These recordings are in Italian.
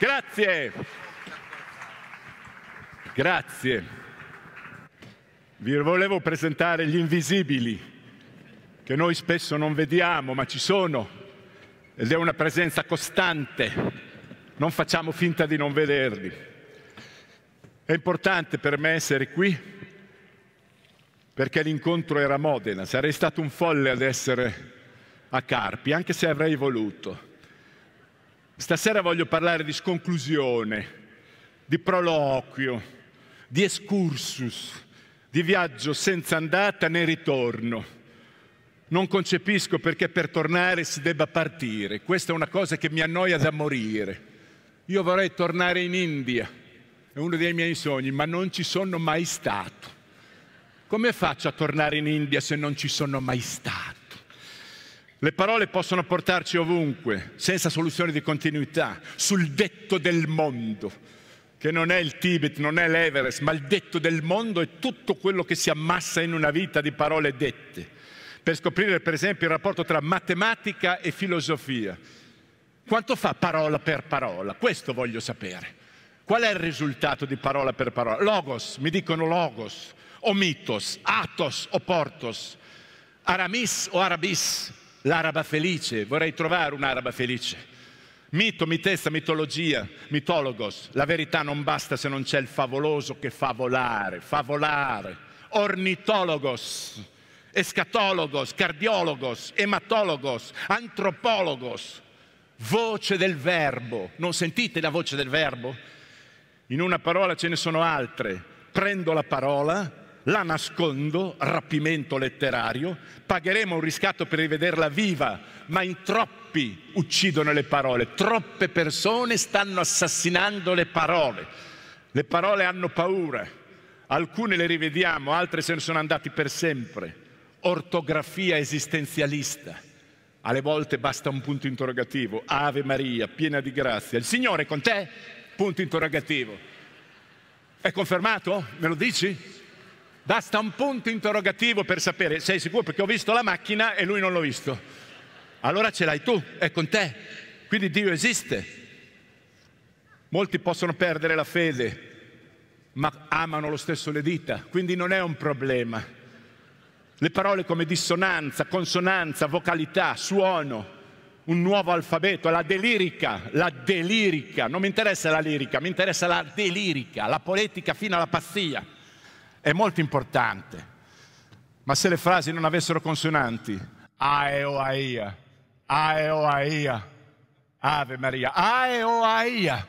Grazie. Grazie. Vi volevo presentare gli invisibili che noi spesso non vediamo, ma ci sono ed è una presenza costante. Non facciamo finta di non vederli. È importante per me essere qui perché l'incontro era a Modena. Sarei stato un folle ad essere a Carpi, anche se avrei voluto. Stasera voglio parlare di sconclusione, di proloquio, di excursus, di viaggio senza andata né ritorno. Non concepisco perché per tornare si debba partire. Questa è una cosa che mi annoia da morire. Io vorrei tornare in India, è uno dei miei sogni, ma non ci sono mai stato. Come faccio a tornare in India se non ci sono mai stato? Le parole possono portarci ovunque, senza soluzioni di continuità, sul detto del mondo, che non è il Tibet, non è l'Everest, ma il detto del mondo è tutto quello che si ammassa in una vita di parole dette, per scoprire per esempio il rapporto tra matematica e filosofia. Quanto fa parola per parola? Questo voglio sapere. Qual è il risultato di parola per parola? Logos, mi dicono logos, o mitos, atos o portos, aramis o arabis, L'araba felice, vorrei trovare un'araba felice. Mito, mitessa, mitologia, mitologos. La verità non basta se non c'è il favoloso che fa volare, fa volare. Ornitologos, escatologos, cardiologos, ematologos, antropologos. Voce del verbo. Non sentite la voce del verbo? In una parola ce ne sono altre. Prendo la parola, la nascondo, rapimento letterario, pagheremo un riscatto per rivederla viva, ma in troppi uccidono le parole, troppe persone stanno assassinando le parole, le parole hanno paura, alcune le rivediamo, altre se ne sono andate per sempre, ortografia esistenzialista. Alle volte basta un punto interrogativo, Ave Maria, piena di grazia, il Signore con te? Punto interrogativo. È confermato? Me lo dici? Basta un punto interrogativo per sapere, sei sicuro? Perché ho visto la macchina e lui non l'ho visto. Allora ce l'hai tu, è con te. Quindi Dio esiste. Molti possono perdere la fede, ma amano lo stesso le dita, quindi non è un problema. Le parole come dissonanza, consonanza, vocalità, suono, un nuovo alfabeto, la delirica, la delirica, non mi interessa la lirica, mi interessa la delirica, la poetica fino alla pazzia è molto importante. Ma se le frasi non avessero consonanti, aeoaia, aeoaia, ave Maria, aeoaia,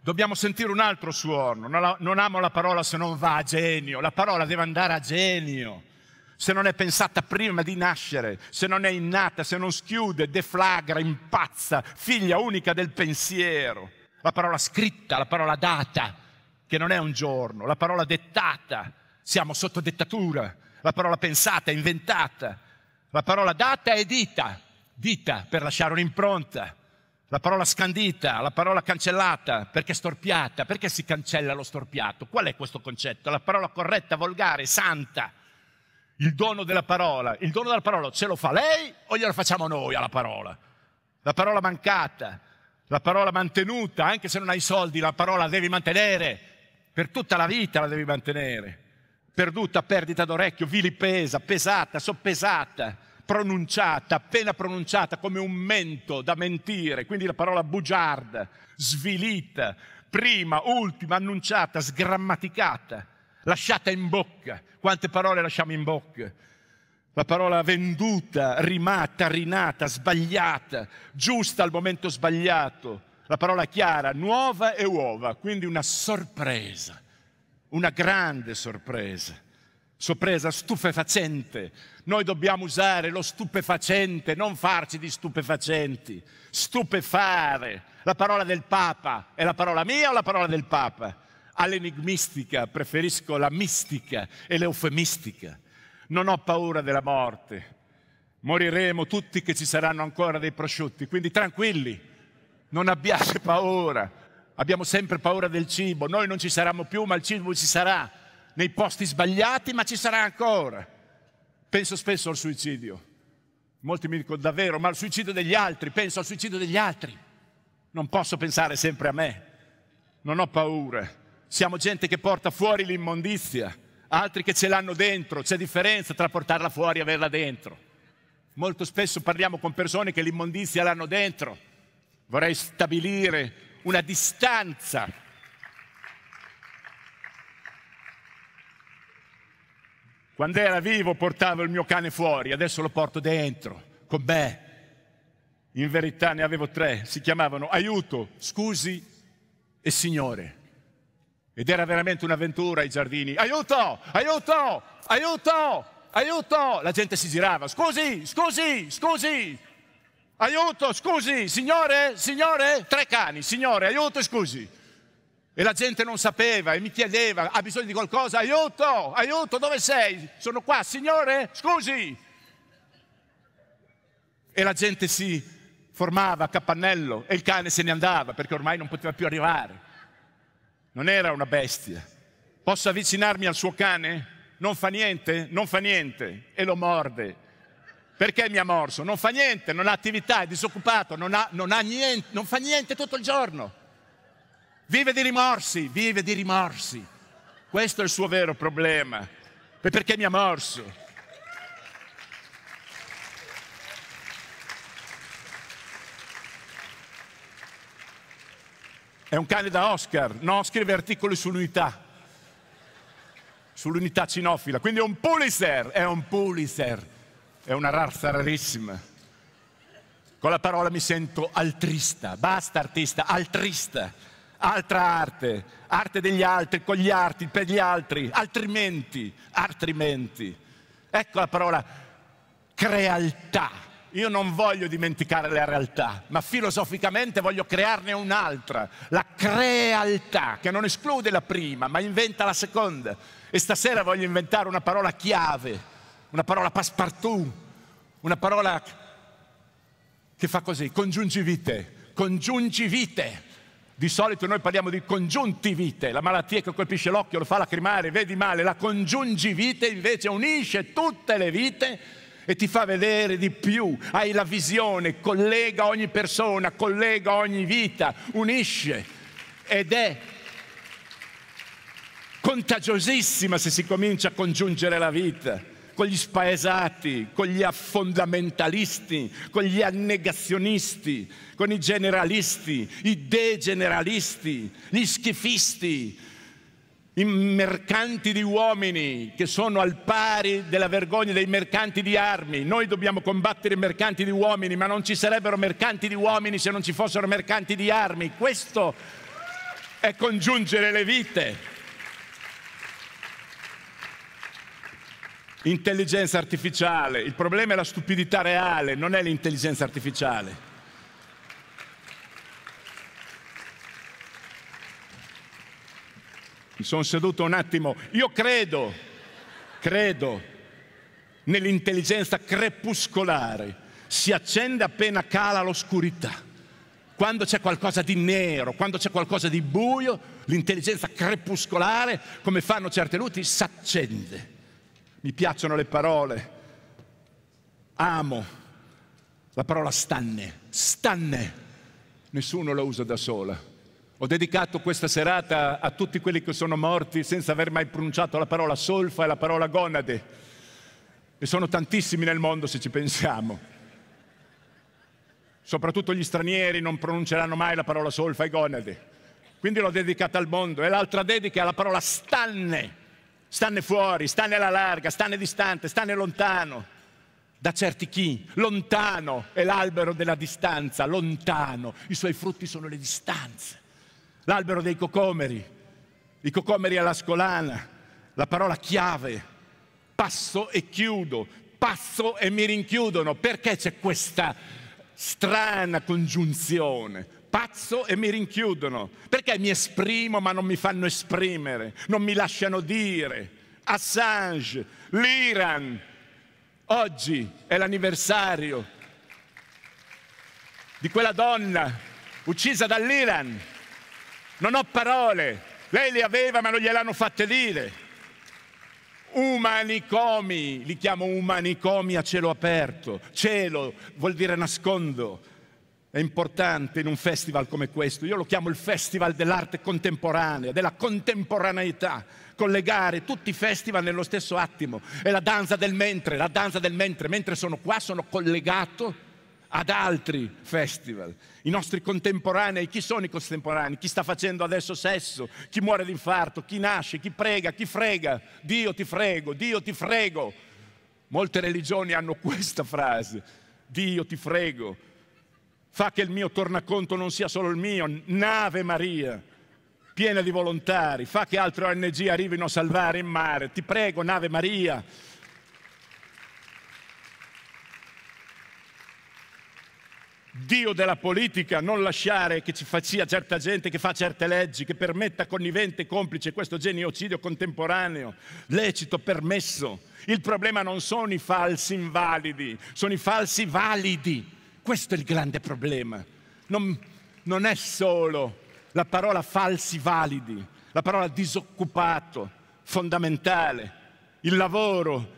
dobbiamo sentire un altro suono. non amo la parola se non va a genio, la parola deve andare a genio. Se non è pensata prima di nascere, se non è innata, se non schiude, deflagra, impazza, figlia unica del pensiero. La parola scritta, la parola data, che non è un giorno, la parola dettata, siamo sotto dettatura, la parola pensata, inventata, la parola data è dita, dita per lasciare un'impronta, la parola scandita, la parola cancellata, perché storpiata, perché si cancella lo storpiato? Qual è questo concetto? La parola corretta, volgare, santa, il dono della parola. Il dono della parola ce lo fa lei o glielo facciamo noi alla parola? La parola mancata, la parola mantenuta, anche se non hai soldi, la parola la devi mantenere, per tutta la vita la devi mantenere perduta, perdita d'orecchio, vilipesa, pesata, soppesata, pronunciata, appena pronunciata come un mento da mentire, quindi la parola bugiarda, svilita, prima, ultima, annunciata, sgrammaticata, lasciata in bocca. Quante parole lasciamo in bocca? La parola venduta, rimata, rinata, sbagliata, giusta al momento sbagliato. La parola chiara, nuova e uova, quindi una sorpresa una grande sorpresa, sorpresa stupefacente. Noi dobbiamo usare lo stupefacente, non farci di stupefacenti, stupefare. La parola del Papa è la parola mia o la parola del Papa? All'enigmistica preferisco la mistica e l'eufemistica. Non ho paura della morte. Moriremo tutti che ci saranno ancora dei prosciutti, quindi tranquilli, non abbiate paura Abbiamo sempre paura del cibo, noi non ci saremo più, ma il cibo ci sarà nei posti sbagliati, ma ci sarà ancora. Penso spesso al suicidio. Molti mi dicono davvero, ma al suicidio degli altri, penso al suicidio degli altri. Non posso pensare sempre a me. Non ho paura. Siamo gente che porta fuori l'immondizia, altri che ce l'hanno dentro. C'è differenza tra portarla fuori e averla dentro. Molto spesso parliamo con persone che l'immondizia l'hanno dentro. Vorrei stabilire una distanza. Quando era vivo portavo il mio cane fuori, adesso lo porto dentro, con me. In verità ne avevo tre, si chiamavano aiuto, scusi e signore. Ed era veramente un'avventura ai giardini. Aiuto, aiuto, aiuto, aiuto! La gente si girava, scusi, scusi, scusi, aiuto, scusi, signore, signore, tre cani, signore, aiuto, scusi. E la gente non sapeva e mi chiedeva, ha bisogno di qualcosa, aiuto, aiuto, dove sei? Sono qua, signore, scusi. E la gente si formava a capannello e il cane se ne andava perché ormai non poteva più arrivare. Non era una bestia. Posso avvicinarmi al suo cane? Non fa niente, non fa niente. E lo morde perché mi ha morso? Non fa niente, non ha attività, è disoccupato, non, ha, non, ha niente, non fa niente tutto il giorno. Vive di rimorsi, vive di rimorsi. Questo è il suo vero problema. E perché mi ha morso? È un cane da Oscar, no, scrive articoli sull'unità, sull'unità cinofila. Quindi è un Pulitzer, è un Pulitzer è una razza rarissima. Con la parola mi sento altrista, basta artista, altrista, altra arte, arte degli altri, con gli altri, per gli altri, altrimenti, altrimenti. Ecco la parola crealtà. Io non voglio dimenticare la realtà, ma filosoficamente voglio crearne un'altra, la crealtà, che non esclude la prima, ma inventa la seconda. E stasera voglio inventare una parola chiave una parola passepartout, una parola che fa così, congiungivite, congiungivite. Di solito noi parliamo di congiuntivite, la malattia che colpisce l'occhio lo fa lacrimare, vedi male, la congiungivite invece unisce tutte le vite e ti fa vedere di più, hai la visione, collega ogni persona, collega ogni vita, unisce ed è contagiosissima se si comincia a congiungere la vita con gli spaesati, con gli affondamentalisti, con gli annegazionisti, con i generalisti, i degeneralisti, gli schifisti, i mercanti di uomini che sono al pari della vergogna dei mercanti di armi. Noi dobbiamo combattere i mercanti di uomini, ma non ci sarebbero mercanti di uomini se non ci fossero mercanti di armi. Questo è congiungere le vite. intelligenza artificiale, il problema è la stupidità reale, non è l'intelligenza artificiale. Mi sono seduto un attimo, io credo, credo nell'intelligenza crepuscolare, si accende appena cala l'oscurità. Quando c'è qualcosa di nero, quando c'è qualcosa di buio, l'intelligenza crepuscolare, come fanno certe luci, si accende mi piacciono le parole, amo, la parola stanne, stanne, nessuno la usa da sola. Ho dedicato questa serata a tutti quelli che sono morti senza aver mai pronunciato la parola solfa e la parola gonade. E sono tantissimi nel mondo se ci pensiamo. Soprattutto gli stranieri non pronunceranno mai la parola solfa e gonade. Quindi l'ho dedicata al mondo. E l'altra dedica è alla parola stanne stanne fuori, stanne alla larga, stanne distante, stanne lontano. Da certi chi? Lontano è l'albero della distanza, lontano. I suoi frutti sono le distanze. L'albero dei cocomeri, i cocomeri alla scolana, la parola chiave, passo e chiudo, passo e mi rinchiudono. Perché c'è questa strana congiunzione? pazzo e mi rinchiudono. Perché mi esprimo ma non mi fanno esprimere, non mi lasciano dire. Assange, l'Iran. Oggi è l'anniversario di quella donna uccisa dall'Iran. Non ho parole. Lei le aveva ma non gliel'hanno fatte dire. Umanicomi, li chiamo umanicomi a cielo aperto. Cielo vuol dire nascondo è importante in un festival come questo, io lo chiamo il festival dell'arte contemporanea, della contemporaneità, collegare tutti i festival nello stesso attimo, è la danza del mentre, la danza del mentre, mentre sono qua sono collegato ad altri festival, i nostri contemporanei, chi sono i contemporanei? Chi sta facendo adesso sesso, chi muore di infarto, chi nasce, chi prega, chi frega, Dio ti frego, Dio ti frego. Molte religioni hanno questa frase, Dio ti frego, Fa che il mio tornaconto non sia solo il mio, nave Maria, piena di volontari, fa che altre ONG arrivino a salvare in mare. Ti prego, nave Maria. Dio della politica, non lasciare che ci faccia certa gente che fa certe leggi, che permetta connivente e complice questo genocidio contemporaneo, lecito, permesso. Il problema non sono i falsi invalidi, sono i falsi validi. Questo è il grande problema. Non, non è solo la parola falsi validi, la parola disoccupato, fondamentale, il lavoro.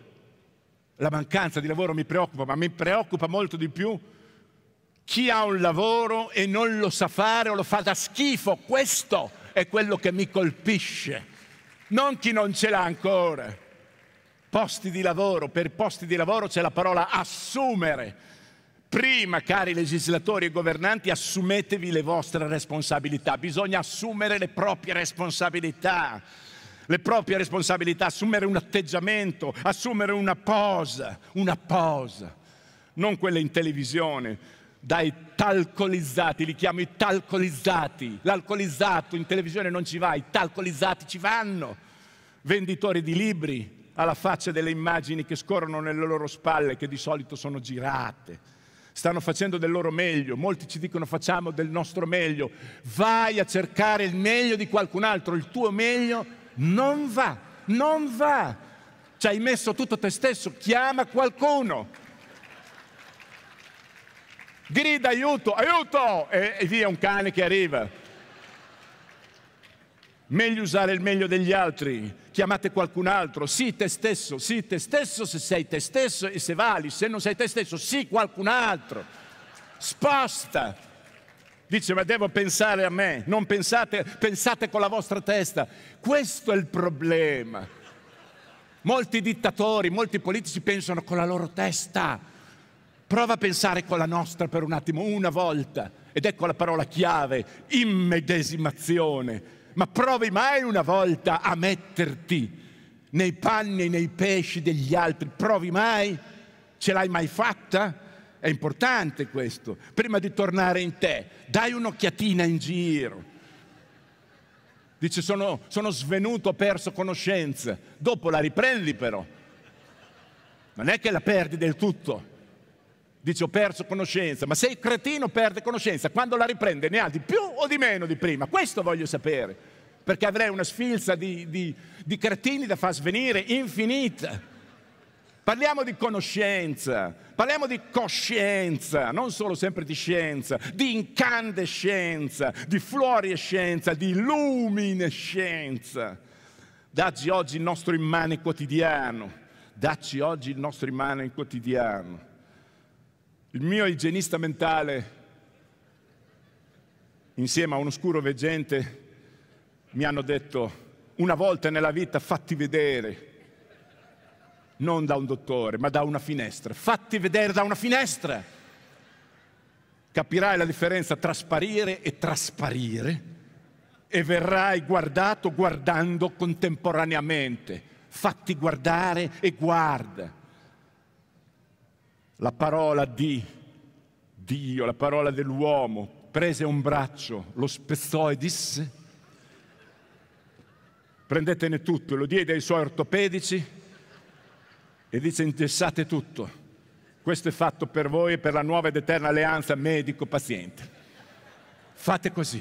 La mancanza di lavoro mi preoccupa, ma mi preoccupa molto di più chi ha un lavoro e non lo sa fare o lo fa da schifo. Questo è quello che mi colpisce, non chi non ce l'ha ancora. Posti di lavoro, per posti di lavoro c'è la parola assumere Prima, cari legislatori e governanti, assumetevi le vostre responsabilità. Bisogna assumere le proprie responsabilità. Le proprie responsabilità, assumere un atteggiamento, assumere una posa, una posa. Non quelle in televisione, dai talcolizzati, li chiamo i talcolizzati. L'alcolizzato in televisione non ci va, i talcolizzati ci vanno. Venditori di libri alla faccia delle immagini che scorrono nelle loro spalle, che di solito sono girate stanno facendo del loro meglio, molti ci dicono facciamo del nostro meglio. Vai a cercare il meglio di qualcun altro, il tuo meglio non va, non va. Ci hai messo tutto te stesso, chiama qualcuno. Grida aiuto, aiuto! E, via un cane che arriva. Meglio usare il meglio degli altri chiamate qualcun altro, sì te stesso, sì te stesso se sei te stesso e se vali, se non sei te stesso, sì qualcun altro. Sposta. Dice, ma devo pensare a me, non pensate, pensate con la vostra testa. Questo è il problema. Molti dittatori, molti politici pensano con la loro testa. Prova a pensare con la nostra per un attimo, una volta. Ed ecco la parola chiave, immedesimazione ma provi mai una volta a metterti nei panni, nei pesci degli altri? Provi mai? Ce l'hai mai fatta? È importante questo. Prima di tornare in te, dai un'occhiatina in giro. Dice sono, sono svenuto, ho perso conoscenza. Dopo la riprendi però. Non è che la perdi del tutto. Dice ho perso conoscenza, ma se il cretino perde conoscenza, quando la riprende ne ha di più o di meno di prima? Questo voglio sapere, perché avrei una sfilza di, di, di cretini da far svenire infinita. Parliamo di conoscenza, parliamo di coscienza, non solo sempre di scienza, di incandescenza, di fluorescenza, di luminescenza. Dacci oggi il nostro immane quotidiano, dacci oggi il nostro immane quotidiano. Il mio igienista mentale, insieme a un oscuro veggente, mi hanno detto una volta nella vita fatti vedere, non da un dottore, ma da una finestra. Fatti vedere da una finestra. Capirai la differenza tra sparire e trasparire e verrai guardato guardando contemporaneamente. Fatti guardare e guarda la parola di Dio, la parola dell'uomo, prese un braccio, lo spezzò e disse, prendetene tutto, lo diede ai suoi ortopedici e dice intessate tutto. Questo è fatto per voi e per la nuova ed eterna alleanza medico-paziente. Fate così.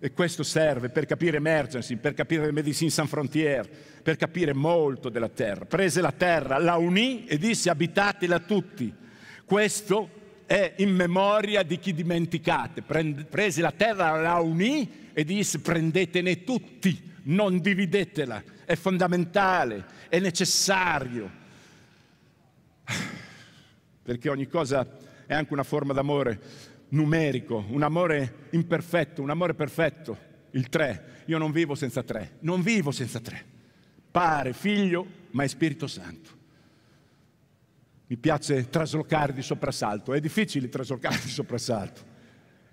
E questo serve per capire Emergency, per capire Medicine Sans Frontières, per capire molto della terra. Prese la terra, la unì e disse abitatela tutti. Questo è in memoria di chi dimenticate. Prese la terra, la unì e disse prendetene tutti, non dividetela. È fondamentale, è necessario. Perché ogni cosa è anche una forma d'amore numerico, un amore imperfetto, un amore perfetto, il tre. Io non vivo senza tre, non vivo senza tre. Pare, figlio, ma è Spirito Santo. Mi piace traslocare di soprassalto, è difficile traslocare di soprassalto,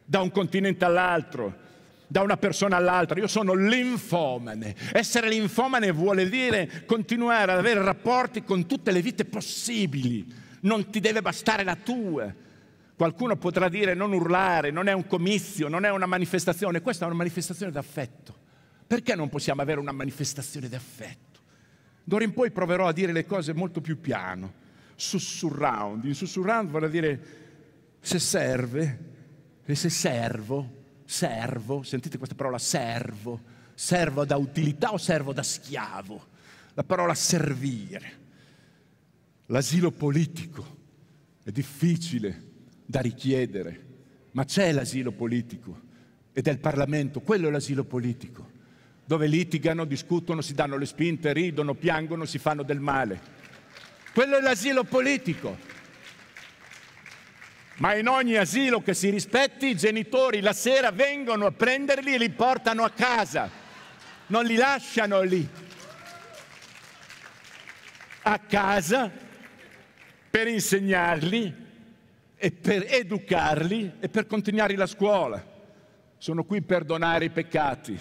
da un continente all'altro, da una persona all'altra. Io sono linfomane. Essere linfomane vuol dire continuare ad avere rapporti con tutte le vite possibili. Non ti deve bastare la tua. Qualcuno potrà dire non urlare, non è un comizio, non è una manifestazione, questa è una manifestazione d'affetto. Perché non possiamo avere una manifestazione d'affetto? D'ora in poi proverò a dire le cose molto più piano, sussurround. In sussurround vorrei dire se serve, e se servo, servo, sentite questa parola servo, servo da utilità o servo da schiavo? La parola servire, l'asilo politico è difficile, da richiedere, ma c'è l'asilo politico ed è il Parlamento, quello è l'asilo politico, dove litigano, discutono, si danno le spinte, ridono, piangono, si fanno del male. Quello è l'asilo politico. Ma in ogni asilo che si rispetti, i genitori la sera vengono a prenderli e li portano a casa, non li lasciano lì. A casa per insegnargli e per educarli e per continuare la scuola. Sono qui per donare i peccati,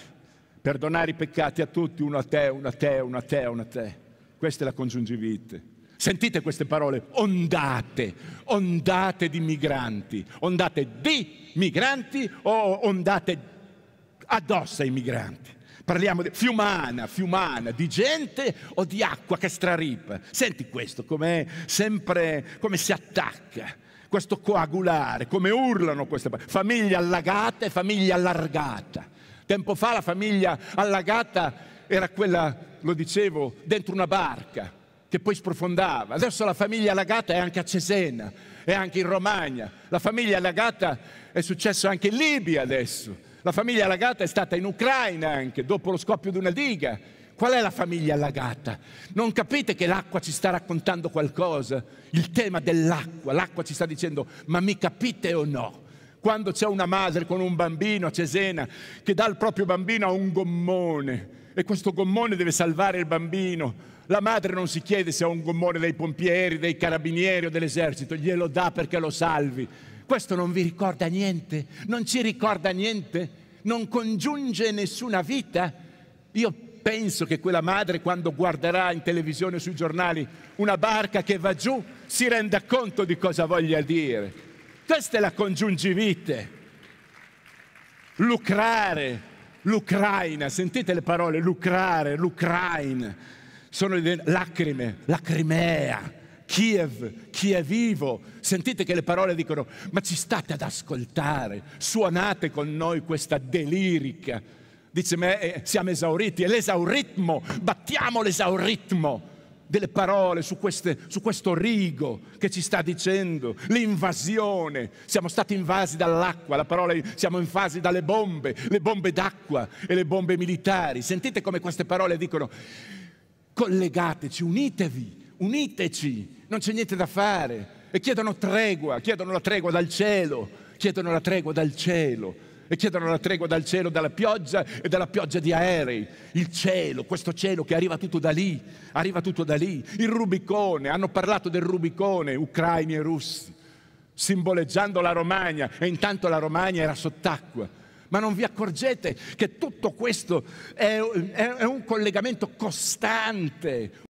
per donare i peccati a tutti, uno a te, uno a te, uno a te, uno a te. Questa è la congiungivite. Sentite queste parole, ondate, ondate di migranti, ondate di migranti o ondate addosso ai migranti. Parliamo di fiumana, fiumana, di gente o di acqua che straripa. Senti questo, come sempre, come si attacca questo coagulare, come urlano queste parole. Famiglia allagata e famiglia allargata. Tempo fa la famiglia allagata era quella, lo dicevo, dentro una barca che poi sprofondava. Adesso la famiglia allagata è anche a Cesena, è anche in Romagna. La famiglia allagata è successa anche in Libia adesso. La famiglia allagata è stata in Ucraina anche, dopo lo scoppio di una diga. Qual è la famiglia allagata? Non capite che l'acqua ci sta raccontando qualcosa? Il tema dell'acqua, l'acqua ci sta dicendo ma mi capite o no? Quando c'è una madre con un bambino a Cesena che dà il proprio bambino a un gommone e questo gommone deve salvare il bambino, la madre non si chiede se ha un gommone dei pompieri, dei carabinieri o dell'esercito, glielo dà perché lo salvi. Questo non vi ricorda niente, non ci ricorda niente, non congiunge nessuna vita. Io penso che quella madre quando guarderà in televisione sui giornali una barca che va giù si renda conto di cosa voglia dire. Questa è la congiungivite. Lucrare, l'Ucraina, sentite le parole, lucrare, l'Ucraina. Sono le lacrime, la Crimea, Kiev, chi è vivo. Sentite che le parole dicono, ma ci state ad ascoltare, suonate con noi questa delirica dice me, eh, siamo esauriti, è l'esauritmo, battiamo l'esauritmo delle parole su, queste, su, questo rigo che ci sta dicendo, l'invasione, siamo stati invasi dall'acqua, la parola siamo invasi dalle bombe, le bombe d'acqua e le bombe militari. Sentite come queste parole dicono, collegateci, unitevi, uniteci, non c'è niente da fare. E chiedono tregua, chiedono la tregua dal cielo, chiedono la tregua dal cielo e chiedono la tregua dal cielo, dalla pioggia e dalla pioggia di aerei. Il cielo, questo cielo che arriva tutto da lì, arriva tutto da lì. Il Rubicone, hanno parlato del Rubicone, ucraini e russi, simboleggiando la Romagna e intanto la Romagna era sott'acqua. Ma non vi accorgete che tutto questo è, è, è un collegamento costante,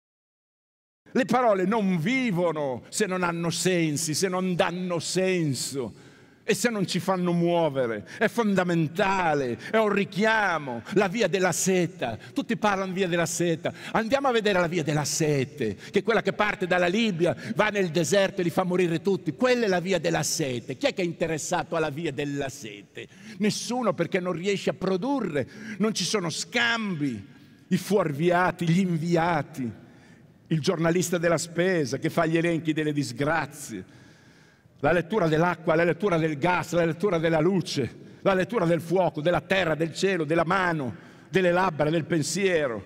le parole non vivono se non hanno sensi, se non danno senso. E se non ci fanno muovere, è fondamentale, è un richiamo, la via della seta. Tutti parlano via della seta. Andiamo a vedere la via della sete, che è quella che parte dalla Libia, va nel deserto e li fa morire tutti. Quella è la via della sete. Chi è che è interessato alla via della sete? Nessuno perché non riesce a produrre, non ci sono scambi, i fuorviati, gli inviati, il giornalista della spesa che fa gli elenchi delle disgrazie la lettura dell'acqua, la lettura del gas, la lettura della luce, la lettura del fuoco, della terra, del cielo, della mano, delle labbra, del pensiero.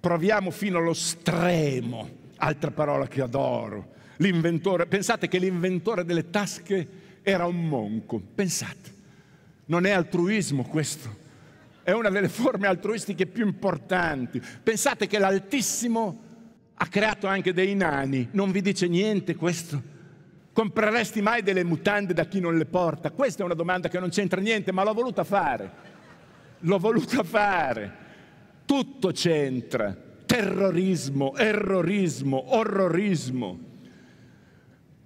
Proviamo fino allo stremo, altra parola che adoro, l'inventore. Pensate che l'inventore delle tasche era un monco, pensate. Non è altruismo questo, è una delle forme altruistiche più importanti. Pensate che l'Altissimo ha creato anche dei nani, non vi dice niente questo? Compreresti mai delle mutande da chi non le porta? Questa è una domanda che non c'entra niente, ma l'ho voluta fare. L'ho voluta fare. Tutto c'entra. Terrorismo, errorismo, orrorismo.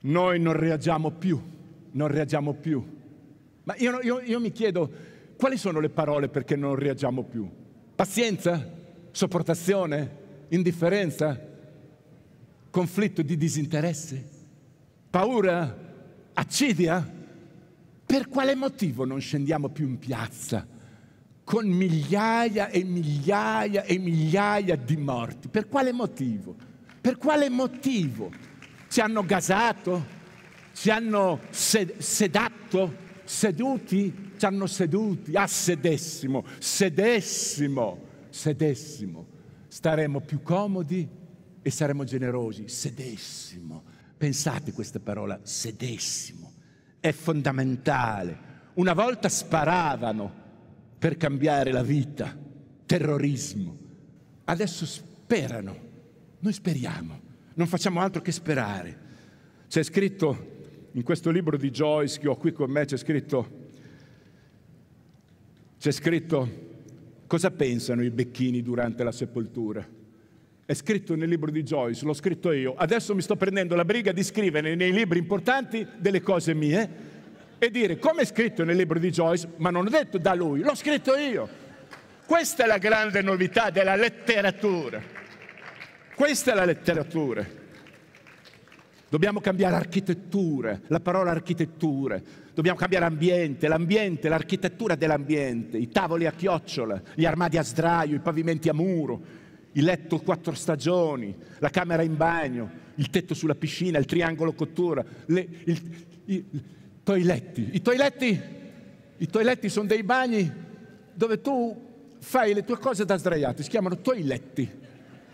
Noi non reagiamo più, non reagiamo più. Ma io, io, io mi chiedo, quali sono le parole perché non reagiamo più? Pazienza? Sopportazione? Indifferenza? Conflitto di disinteresse? paura, accidia, per quale motivo non scendiamo più in piazza con migliaia e migliaia e migliaia di morti? Per quale motivo? Per quale motivo? Ci hanno gasato? Ci hanno sedato, Seduti? Ci hanno seduti? Ah, sedessimo, sedessimo, sedessimo. Staremmo più comodi e saremo generosi. Sedessimo, Pensate questa parola, sedessimo, è fondamentale. Una volta sparavano per cambiare la vita, terrorismo. Adesso sperano, noi speriamo, non facciamo altro che sperare. C'è scritto in questo libro di Joyce che ho qui con me, c'è scritto, c'è scritto cosa pensano i becchini durante la sepoltura è scritto nel libro di Joyce, l'ho scritto io. Adesso mi sto prendendo la briga di scrivere nei libri importanti delle cose mie e dire come è scritto nel libro di Joyce, ma non ho detto da lui, l'ho scritto io. Questa è la grande novità della letteratura. Questa è la letteratura. Dobbiamo cambiare architettura, la parola architettura. Dobbiamo cambiare ambiente, l'ambiente, l'architettura dell'ambiente, i tavoli a chiocciola, gli armadi a sdraio, i pavimenti a muro, il letto quattro stagioni, la camera in bagno, il tetto sulla piscina, il triangolo cottura, le, il, i, toiletti. I toiletti, i toiletti sono dei bagni dove tu fai le tue cose da sdraiato, si chiamano toiletti.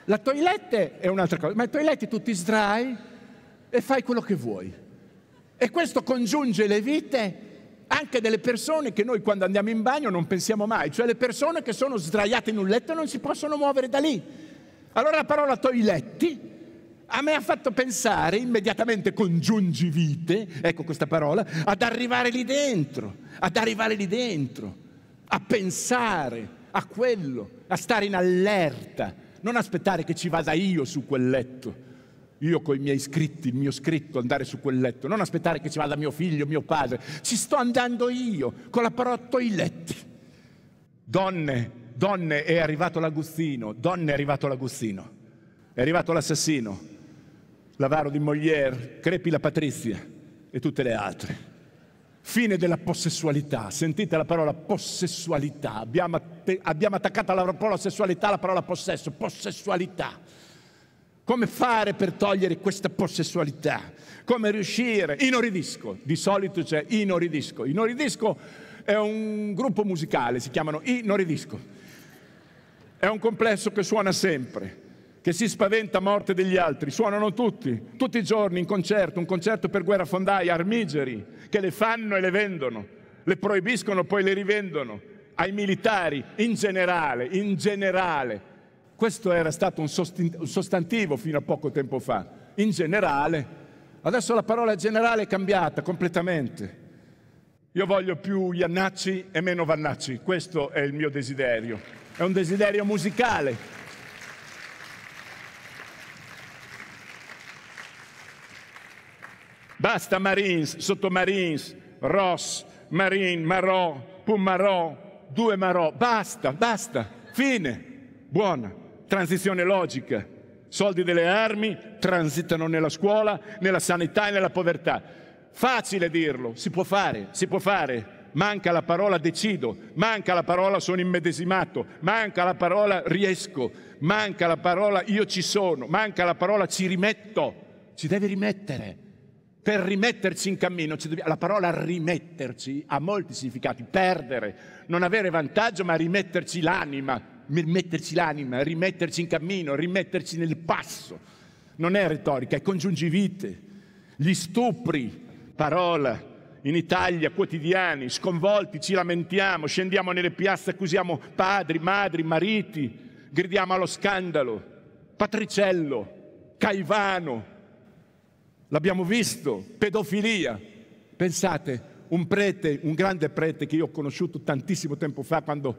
La toilette è un'altra cosa, ma i toiletti tu ti sdrai e fai quello che vuoi. E questo congiunge le vite anche delle persone che noi quando andiamo in bagno non pensiamo mai, cioè le persone che sono sdraiate in un letto e non si possono muovere da lì. Allora la parola toiletti a me ha fatto pensare immediatamente con giungivite, ecco questa parola, ad arrivare lì dentro, ad arrivare lì dentro, a pensare a quello, a stare in allerta, non aspettare che ci vada io su quel letto io con i miei scritti, il mio scritto, andare su quel letto, non aspettare che ci vada mio figlio, mio padre, ci sto andando io, con la parola i letti. Donne, donne, è arrivato l'Agustino, donne è arrivato l'Agustino, è arrivato l'assassino, l'avaro di Molière, Crepi la Patrizia e tutte le altre. Fine della possessualità, sentite la parola possessualità, abbiamo, abbiamo attaccato alla parola sessualità la parola possesso, possessualità come fare per togliere questa possessualità? Come riuscire? Inoridisco, di solito c'è Inoridisco. Inoridisco è un gruppo musicale, si chiamano Inoridisco. È un complesso che suona sempre, che si spaventa a morte degli altri. Suonano tutti, tutti i giorni in concerto, un concerto per guerra fondaia, armigeri, che le fanno e le vendono, le proibiscono, poi le rivendono ai militari in generale, in generale questo era stato un sostantivo fino a poco tempo fa, in generale. Adesso la parola generale è cambiata completamente. Io voglio più Iannacci e meno Vannacci, questo è il mio desiderio. È un desiderio musicale. Basta Marines, Sottomarines, Ross, Marin, Marò, Pumarò, due Marò. Basta, basta, fine. Buona. Transizione logica. Soldi delle armi transitano nella scuola, nella sanità e nella povertà. Facile dirlo, si può fare, si può fare. Manca la parola decido, manca la parola sono immedesimato, manca la parola riesco, manca la parola io ci sono, manca la parola ci rimetto. Ci deve rimettere per rimetterci in cammino, la parola rimetterci ha molti significati, perdere, non avere vantaggio ma rimetterci l'anima, rimetterci l'anima, rimetterci in cammino, rimetterci nel passo. Non è retorica, è congiungivite. Gli stupri, parola, in Italia quotidiani, sconvolti, ci lamentiamo, scendiamo nelle piazze, accusiamo padri, madri, mariti, gridiamo allo scandalo. Patricello, Caivano, l'abbiamo visto, pedofilia. Pensate, un prete, un grande prete che io ho conosciuto tantissimo tempo fa quando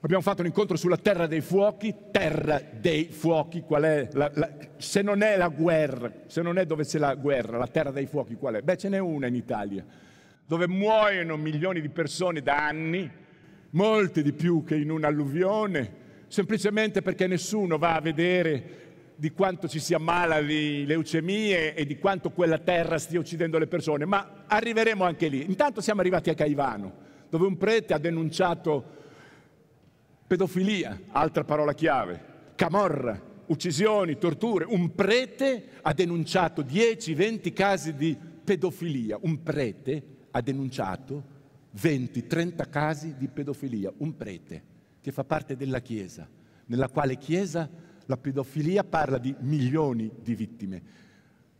Abbiamo fatto un incontro sulla terra dei fuochi, terra dei fuochi, qual è la, la, se non è la guerra, se non è dove c'è la guerra, la terra dei fuochi qual è? Beh, ce n'è una in Italia, dove muoiono milioni di persone da anni, molte di più che in un'alluvione, semplicemente perché nessuno va a vedere di quanto ci si ammala di leucemie e di quanto quella terra stia uccidendo le persone, ma arriveremo anche lì. Intanto siamo arrivati a Caivano, dove un prete ha denunciato pedofilia, altra parola chiave, camorra, uccisioni, torture. Un prete ha denunciato 10-20 casi di pedofilia. Un prete ha denunciato 20-30 casi di pedofilia. Un prete che fa parte della Chiesa, nella quale Chiesa la pedofilia parla di milioni di vittime.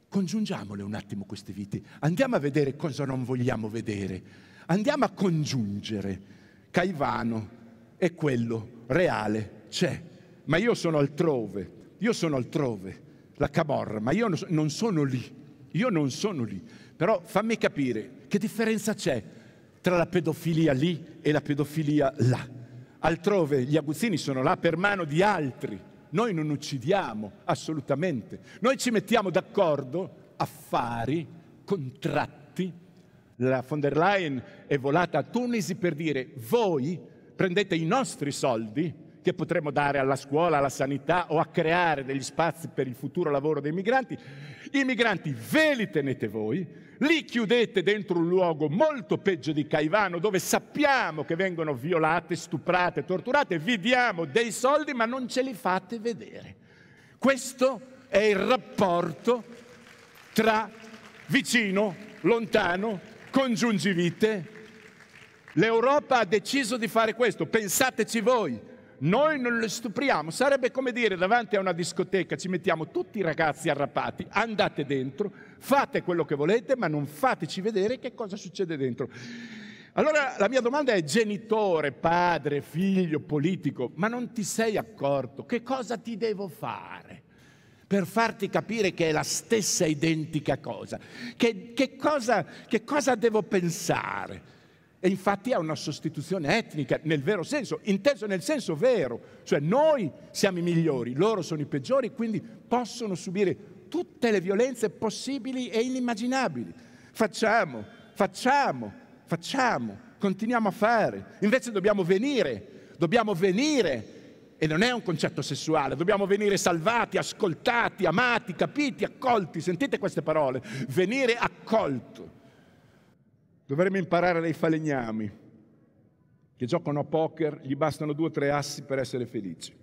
Congiungiamole un attimo queste vite, andiamo a vedere cosa non vogliamo vedere, andiamo a congiungere Caivano, è quello reale, c'è. Ma io sono altrove, io sono altrove, la camorra, ma io non sono lì, io non sono lì. Però fammi capire che differenza c'è tra la pedofilia lì e la pedofilia là. Altrove gli aguzzini sono là per mano di altri. Noi non uccidiamo, assolutamente. Noi ci mettiamo d'accordo, affari, contratti. La von der Leyen è volata a Tunisi per dire voi prendete i nostri soldi che potremmo dare alla scuola, alla sanità o a creare degli spazi per il futuro lavoro dei migranti, i migranti ve li tenete voi, li chiudete dentro un luogo molto peggio di Caivano dove sappiamo che vengono violate, stuprate, torturate, vi diamo dei soldi ma non ce li fate vedere. Questo è il rapporto tra vicino, lontano, congiungivite L'Europa ha deciso di fare questo, pensateci voi. Noi non lo stupriamo, sarebbe come dire davanti a una discoteca ci mettiamo tutti i ragazzi arrapati, andate dentro, fate quello che volete, ma non fateci vedere che cosa succede dentro. Allora la mia domanda è genitore, padre, figlio, politico, ma non ti sei accorto che cosa ti devo fare? per farti capire che è la stessa identica cosa. Che, che, cosa, che cosa devo pensare? E infatti è una sostituzione etnica nel vero senso, inteso nel senso vero, cioè noi siamo i migliori, loro sono i peggiori, quindi possono subire tutte le violenze possibili e inimmaginabili. Facciamo, facciamo, facciamo, continuiamo a fare. Invece dobbiamo venire, dobbiamo venire e non è un concetto sessuale, dobbiamo venire salvati, ascoltati, amati, capiti, accolti. Sentite queste parole, venire accolto. Dovremmo imparare dai falegnami che giocano a poker, gli bastano due o tre assi per essere felici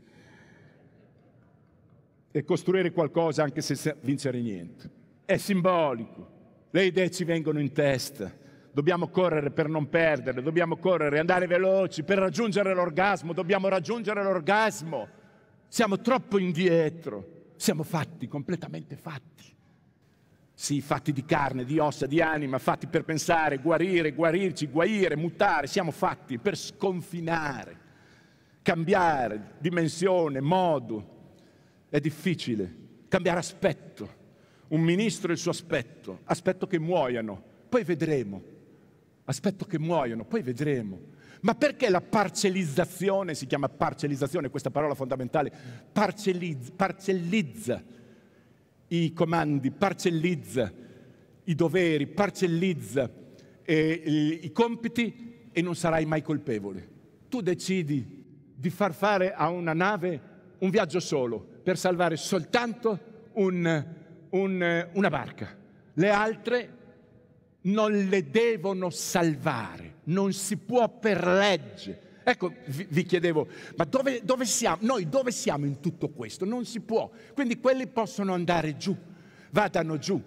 e costruire qualcosa anche senza vincere niente. È simbolico, le idee ci vengono in testa, dobbiamo correre per non perdere, dobbiamo correre, andare veloci, per raggiungere l'orgasmo, dobbiamo raggiungere l'orgasmo. Siamo troppo indietro, siamo fatti, completamente fatti. Sì, fatti di carne, di ossa, di anima, fatti per pensare, guarire, guarirci, guaire, mutare, siamo fatti per sconfinare, cambiare dimensione, modo. È difficile cambiare aspetto. Un ministro e il suo aspetto, aspetto che muoiano, poi vedremo. Aspetto che muoiano, poi vedremo. Ma perché la parcellizzazione, si chiama parcellizzazione, questa parola fondamentale, parcellizza, parcellizza i comandi, parcellizza i doveri, parcellizza eh, i compiti e non sarai mai colpevole. Tu decidi di far fare a una nave un viaggio solo per salvare soltanto un, un, una barca. Le altre non le devono salvare, non si può per legge Ecco, vi, vi chiedevo, ma dove, dove siamo? Noi dove siamo in tutto questo? Non si può. Quindi quelli possono andare giù, vadano giù,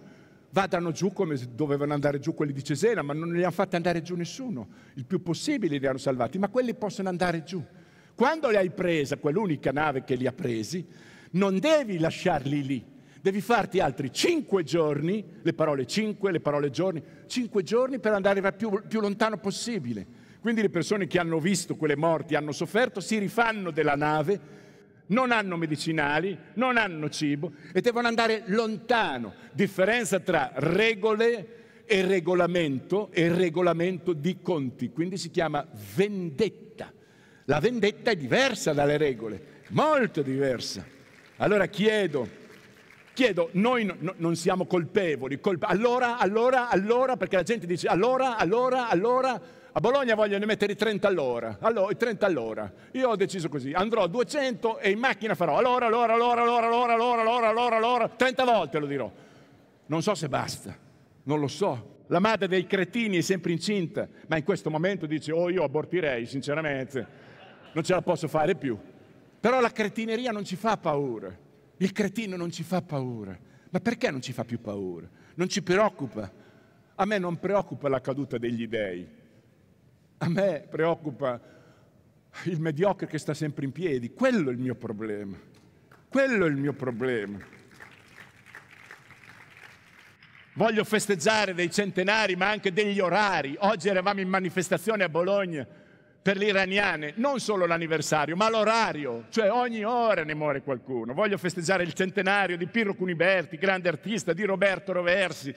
vadano giù come dovevano andare giù quelli di Cesena, ma non li hanno fatti andare giù nessuno. Il più possibile li hanno salvati, ma quelli possono andare giù. Quando li hai presi, quell'unica nave che li ha presi, non devi lasciarli lì, devi farti altri cinque giorni, le parole cinque, le parole giorni, cinque giorni per andare più, più lontano possibile. Quindi le persone che hanno visto quelle morti, hanno sofferto, si rifanno della nave, non hanno medicinali, non hanno cibo e devono andare lontano. Differenza tra regole e regolamento e regolamento di conti, quindi si chiama vendetta. La vendetta è diversa dalle regole, molto diversa. Allora chiedo, chiedo, noi no, non siamo colpevoli, colpe- allora, allora, allora, perché la gente dice allora, allora, allora, a Bologna vogliono mettere i 30 all'ora, allora, 30 all'ora. Io ho deciso così, andrò a 200 e in macchina farò allora, allora, allora, allora, allora, allora, allora, allora, allora, 30 volte lo dirò. Non so se basta, non lo so. La madre dei cretini è sempre incinta, ma in questo momento dice, oh io abortirei, sinceramente, non ce la posso fare più. Però la cretineria non ci fa paura, il cretino non ci fa paura. Ma perché non ci fa più paura? Non ci preoccupa. A me non preoccupa la caduta degli dèi. A me preoccupa il mediocre che sta sempre in piedi, quello è il mio problema. Quello è il mio problema. Voglio festeggiare dei centenari, ma anche degli orari. Oggi eravamo in manifestazione a Bologna per le iraniane non solo l'anniversario, ma l'orario, cioè ogni ora ne muore qualcuno. Voglio festeggiare il centenario di Pirro Cuniberti, grande artista, di Roberto Roversi,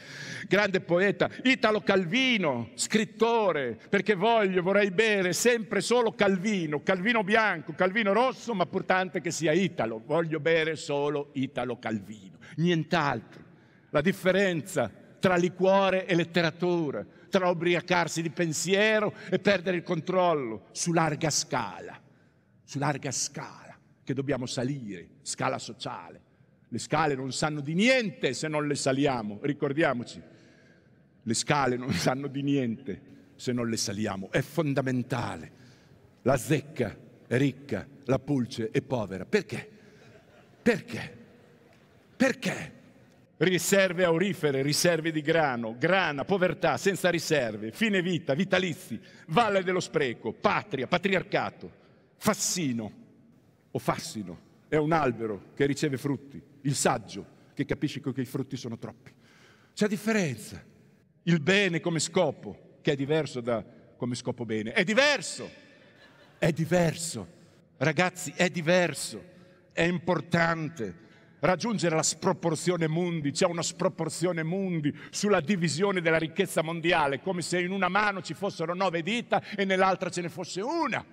grande poeta, Italo Calvino, scrittore, perché voglio, vorrei bere sempre solo Calvino, Calvino bianco, Calvino rosso, ma portante che sia Italo, voglio bere solo Italo Calvino, nient'altro. La differenza tra liquore e letteratura tra ubriacarsi di pensiero e perdere il controllo su larga scala, su larga scala che dobbiamo salire, scala sociale. Le scale non sanno di niente se non le saliamo, ricordiamoci. Le scale non sanno di niente se non le saliamo, è fondamentale. La zecca è ricca, la pulce è povera. Perché? Perché? Perché? riserve aurifere, riserve di grano, grana, povertà, senza riserve, fine vita, vitalizi, valle dello spreco, patria, patriarcato, fassino o fassino, è un albero che riceve frutti, il saggio che capisce che i frutti sono troppi. C'è differenza. Il bene come scopo, che è diverso da come scopo bene, è diverso, è diverso. Ragazzi, è diverso, è importante raggiungere la sproporzione mundi, c'è una sproporzione mundi sulla divisione della ricchezza mondiale, come se in una mano ci fossero nove dita e nell'altra ce ne fosse una.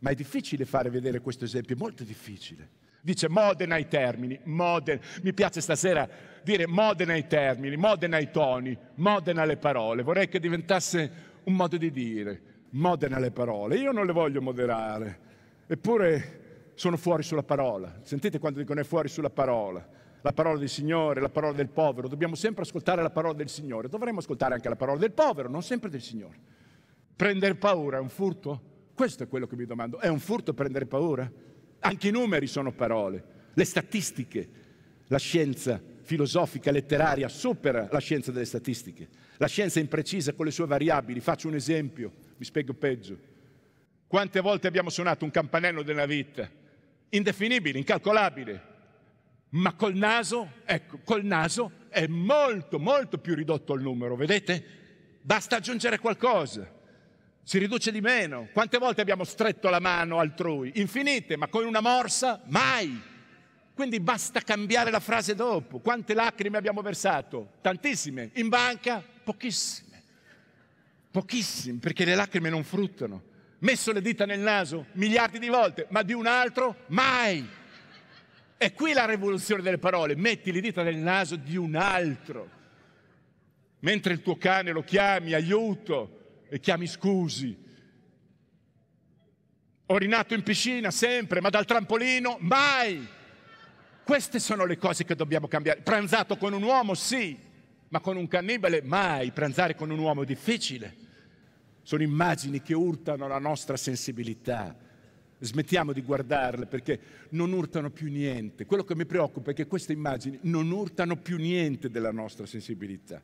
Ma è difficile fare vedere questo esempio, è molto difficile. Dice Modena ai termini, Modena. Mi piace stasera dire Modena ai termini, Modena ai toni, Modena alle parole. Vorrei che diventasse un modo di dire, Modena alle parole. Io non le voglio moderare, eppure sono fuori sulla parola. Sentite quando dicono è fuori sulla parola. La parola del Signore, la parola del povero. Dobbiamo sempre ascoltare la parola del Signore. Dovremmo ascoltare anche la parola del povero, non sempre del Signore. Prendere paura è un furto? Questo è quello che mi domando. È un furto prendere paura? Anche i numeri sono parole. Le statistiche, la scienza filosofica, letteraria, supera la scienza delle statistiche. La scienza è imprecisa con le sue variabili. Faccio un esempio, mi spiego peggio. Quante volte abbiamo suonato un campanello della vita? indefinibile, incalcolabile, ma col naso, ecco, col naso è molto, molto più ridotto il numero, vedete? Basta aggiungere qualcosa, si riduce di meno. Quante volte abbiamo stretto la mano altrui? Infinite, ma con una morsa? Mai! Quindi basta cambiare la frase dopo. Quante lacrime abbiamo versato? Tantissime. In banca? Pochissime. Pochissime, perché le lacrime non fruttano messo le dita nel naso miliardi di volte, ma di un altro mai. È qui la rivoluzione delle parole, metti le dita nel naso di un altro. Mentre il tuo cane lo chiami, aiuto, e chiami scusi. rinato in piscina sempre, ma dal trampolino mai. Queste sono le cose che dobbiamo cambiare. Pranzato con un uomo sì, ma con un cannibale mai. Pranzare con un uomo è difficile sono immagini che urtano la nostra sensibilità. Smettiamo di guardarle perché non urtano più niente. Quello che mi preoccupa è che queste immagini non urtano più niente della nostra sensibilità,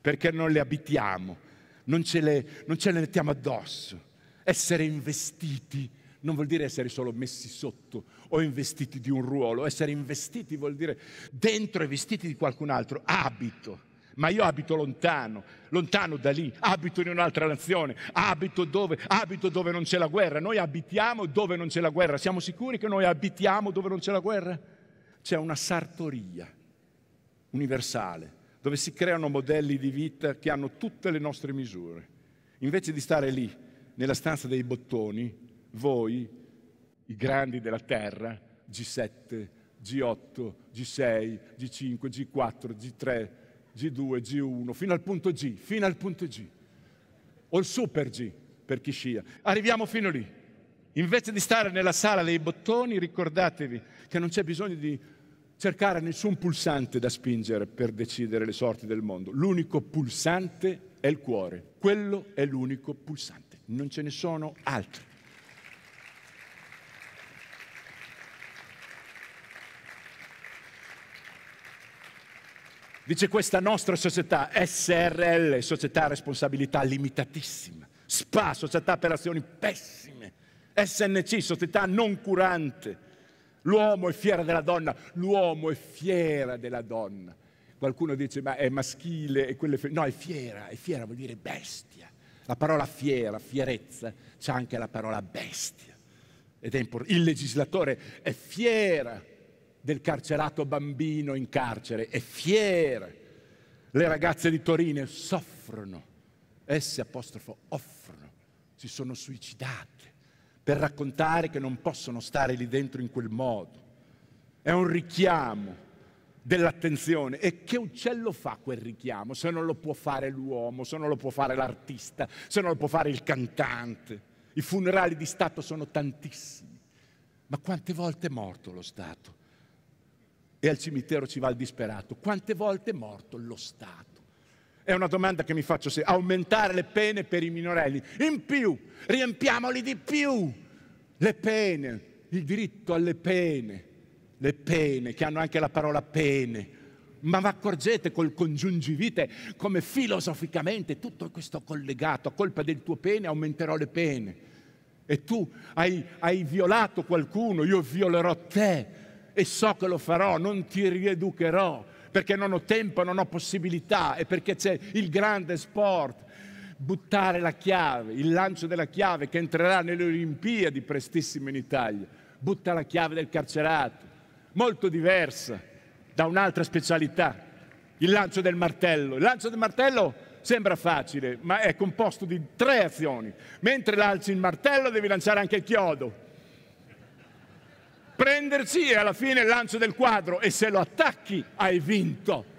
perché non le abitiamo, non ce le, non ce le mettiamo addosso. Essere investiti non vuol dire essere solo messi sotto o investiti di un ruolo, essere investiti vuol dire dentro e vestiti di qualcun altro, abito ma io abito lontano, lontano da lì, abito in un'altra nazione, abito dove, abito dove non c'è la guerra, noi abitiamo dove non c'è la guerra, siamo sicuri che noi abitiamo dove non c'è la guerra? C'è una sartoria universale dove si creano modelli di vita che hanno tutte le nostre misure. Invece di stare lì, nella stanza dei bottoni, voi, i grandi della terra, G7, G8, G6, G5, G4, G3, G2, G1, fino al punto G, fino al punto G, o il super G per chi scia. Arriviamo fino lì. Invece di stare nella sala dei bottoni, ricordatevi che non c'è bisogno di cercare nessun pulsante da spingere per decidere le sorti del mondo. L'unico pulsante è il cuore. Quello è l'unico pulsante. Non ce ne sono altri. Dice questa nostra società, SRL, società a responsabilità limitatissima, SPA, società per azioni pessime, SNC, società non curante. L'uomo è fiera della donna, l'uomo è fiera della donna. Qualcuno dice ma è maschile e quelle No, è fiera, è fiera vuol dire bestia. La parola fiera, fierezza, c'è anche la parola bestia. Ed è importante. Il legislatore è fiera del carcerato bambino in carcere, è fiera. Le ragazze di Torino soffrono, esse apostrofo offrono, si sono suicidate per raccontare che non possono stare lì dentro in quel modo. È un richiamo dell'attenzione. E che uccello fa quel richiamo se non lo può fare l'uomo, se non lo può fare l'artista, se non lo può fare il cantante? I funerali di Stato sono tantissimi. Ma quante volte è morto lo Stato? e al cimitero ci va il disperato. Quante volte è morto lo Stato? È una domanda che mi faccio se aumentare le pene per i minorenni. In più, riempiamoli di più. Le pene, il diritto alle pene, le pene che hanno anche la parola pene. Ma vi accorgete col congiungivite come filosoficamente tutto questo collegato, a colpa del tuo pene aumenterò le pene. E tu hai, hai violato qualcuno, io violerò te e so che lo farò, non ti rieducherò perché non ho tempo, non ho possibilità e perché c'è il grande sport. Buttare la chiave, il lancio della chiave che entrerà nelle Olimpiadi prestissimo in Italia. Butta la chiave del carcerato, molto diversa da un'altra specialità, il lancio del martello. Il lancio del martello sembra facile, ma è composto di tre azioni. Mentre lanci il martello devi lanciare anche il chiodo prendersi e alla fine il lancio del quadro e se lo attacchi hai vinto.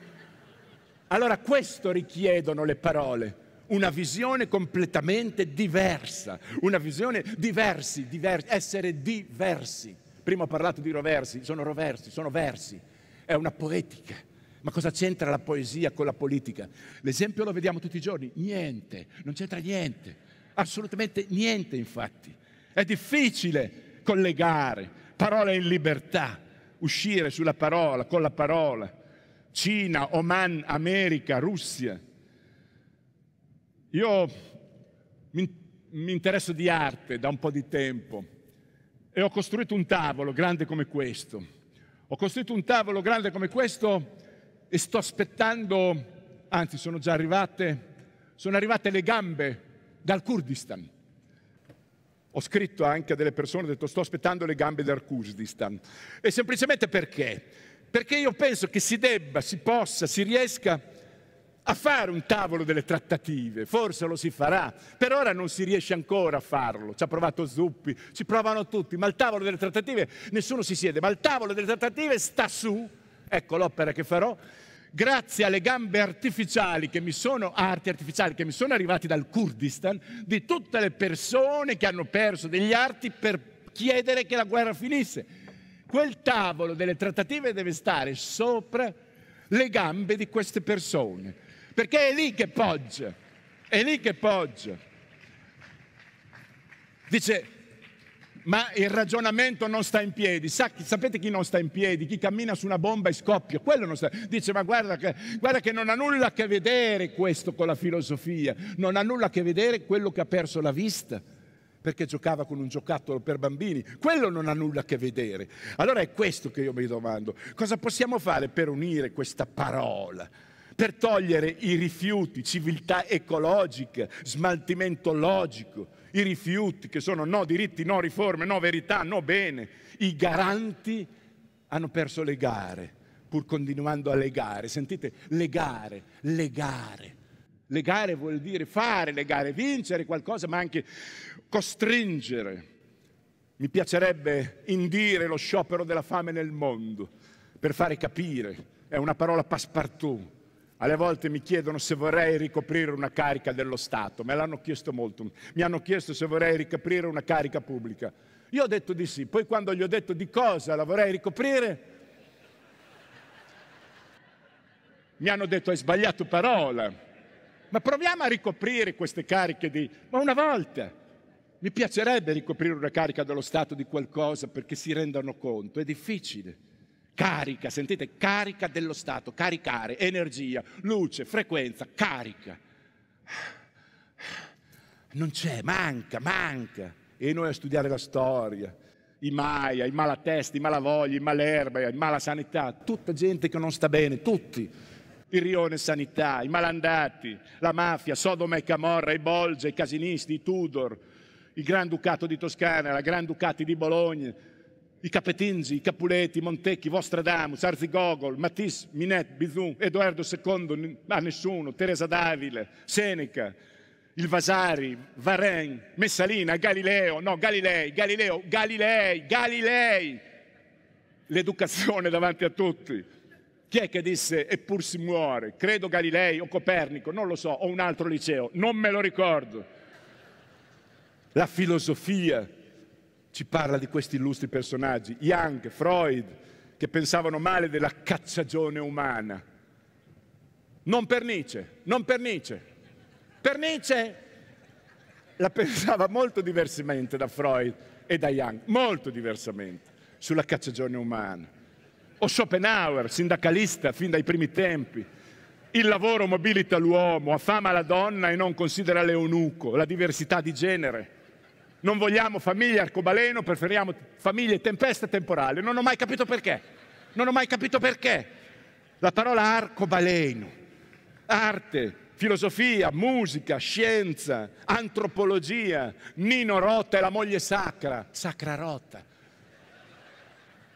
Allora questo richiedono le parole, una visione completamente diversa, una visione diversi, diversi essere diversi. Prima ho parlato di roversi, sono roversi, sono versi, è una poetica. Ma cosa c'entra la poesia con la politica? L'esempio lo vediamo tutti i giorni, niente, non c'entra niente, assolutamente niente infatti. È difficile collegare, Parola in libertà, uscire sulla parola, con la parola. Cina, Oman, America, Russia. Io mi, mi interesso di arte da un po' di tempo e ho costruito un tavolo grande come questo. Ho costruito un tavolo grande come questo e sto aspettando, anzi sono già arrivate, sono arrivate le gambe dal Kurdistan ho scritto anche a delle persone, ho detto sto aspettando le gambe del Kurdistan. E semplicemente perché? Perché io penso che si debba, si possa, si riesca a fare un tavolo delle trattative, forse lo si farà, per ora non si riesce ancora a farlo, ci ha provato Zuppi, ci provano tutti, ma il tavolo delle trattative nessuno si siede, ma il tavolo delle trattative sta su, ecco l'opera che farò, grazie alle gambe artificiali che mi sono, arti artificiali che mi sono arrivati dal Kurdistan, di tutte le persone che hanno perso degli arti per chiedere che la guerra finisse. Quel tavolo delle trattative deve stare sopra le gambe di queste persone, perché è lì che poggia, è lì che poggia. Dice, ma il ragionamento non sta in piedi. Sa, sapete chi non sta in piedi? Chi cammina su una bomba e scoppia. Quello non sta. Dice, ma guarda che, guarda che non ha nulla a che vedere questo con la filosofia, non ha nulla a che vedere quello che ha perso la vista perché giocava con un giocattolo per bambini. Quello non ha nulla a che vedere. Allora è questo che io mi domando. Cosa possiamo fare per unire questa parola? Per togliere i rifiuti, civiltà ecologica, smaltimento logico i rifiuti che sono no diritti, no riforme, no verità, no bene. I garanti hanno perso le gare, pur continuando a legare. Sentite, legare, legare. Legare vuol dire fare le gare, vincere qualcosa, ma anche costringere. Mi piacerebbe indire lo sciopero della fame nel mondo per fare capire. È una parola passepartout alle volte mi chiedono se vorrei ricoprire una carica dello Stato, me l'hanno chiesto molto, mi hanno chiesto se vorrei ricoprire una carica pubblica. Io ho detto di sì, poi quando gli ho detto di cosa la vorrei ricoprire, mi hanno detto hai sbagliato parola, ma proviamo a ricoprire queste cariche di... ma una volta. Mi piacerebbe ricoprire una carica dello Stato di qualcosa perché si rendano conto, è difficile carica, sentite, carica dello Stato, caricare, energia, luce, frequenza, carica. Non c'è, manca, manca. E noi a studiare la storia, i Maia, i malatesti, i malavogli, i malerba, i malasanità, tutta gente che non sta bene, tutti. Il rione sanità, i malandati, la mafia, Sodoma e Camorra, i Bolge, i casinisti, i Tudor, il Granducato di Toscana, la Granducati di Bologna, i Capetingi, i Capuleti, i Montecchi, Vostradamus, Arzi Gogol, Matisse, Minet, Bizun, Edoardo II, a ah, nessuno, Teresa Davide, Seneca, il Vasari, Varenne, Messalina, Galileo, no, Galilei, Galileo, Galilei, Galilei. L'educazione davanti a tutti. Chi è che disse eppur si muore? Credo Galilei o Copernico, non lo so, o un altro liceo, non me lo ricordo. La filosofia ci parla di questi illustri personaggi, Young, Freud, che pensavano male della cacciagione umana. Non per Nietzsche, non per Nietzsche. Per Nietzsche la pensava molto diversamente da Freud e da Young, molto diversamente, sulla cacciagione umana. O Schopenhauer, sindacalista fin dai primi tempi, il lavoro mobilita l'uomo, affama la donna e non considera l'eunuco, la diversità di genere. Non vogliamo famiglie arcobaleno, preferiamo famiglie tempesta e temporale. Non ho mai capito perché. Non ho mai capito perché. La parola arcobaleno, arte, filosofia, musica, scienza, antropologia, Nino Rotta e la moglie sacra, sacra Rotta.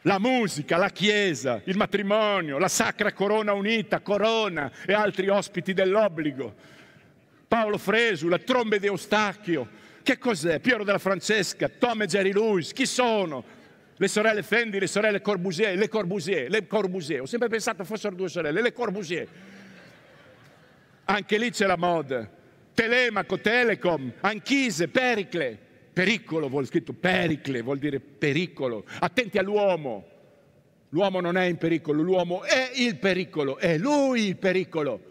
La musica, la chiesa, il matrimonio, la sacra corona unita, corona e altri ospiti dell'obbligo. Paolo Fresu, la trombe di Eustachio, che cos'è? Piero della Francesca, Tom e Jerry Lewis, chi sono? Le sorelle Fendi, le sorelle Corbusier, le Corbusier, le Corbusier. Ho sempre pensato fossero due sorelle, le Corbusier. Anche lì c'è la moda. Telemaco, Telecom, Anchise, Pericle. Pericolo vuol scritto Pericle, vuol dire pericolo. Attenti all'uomo. L'uomo non è in pericolo, l'uomo è il pericolo, è lui il pericolo.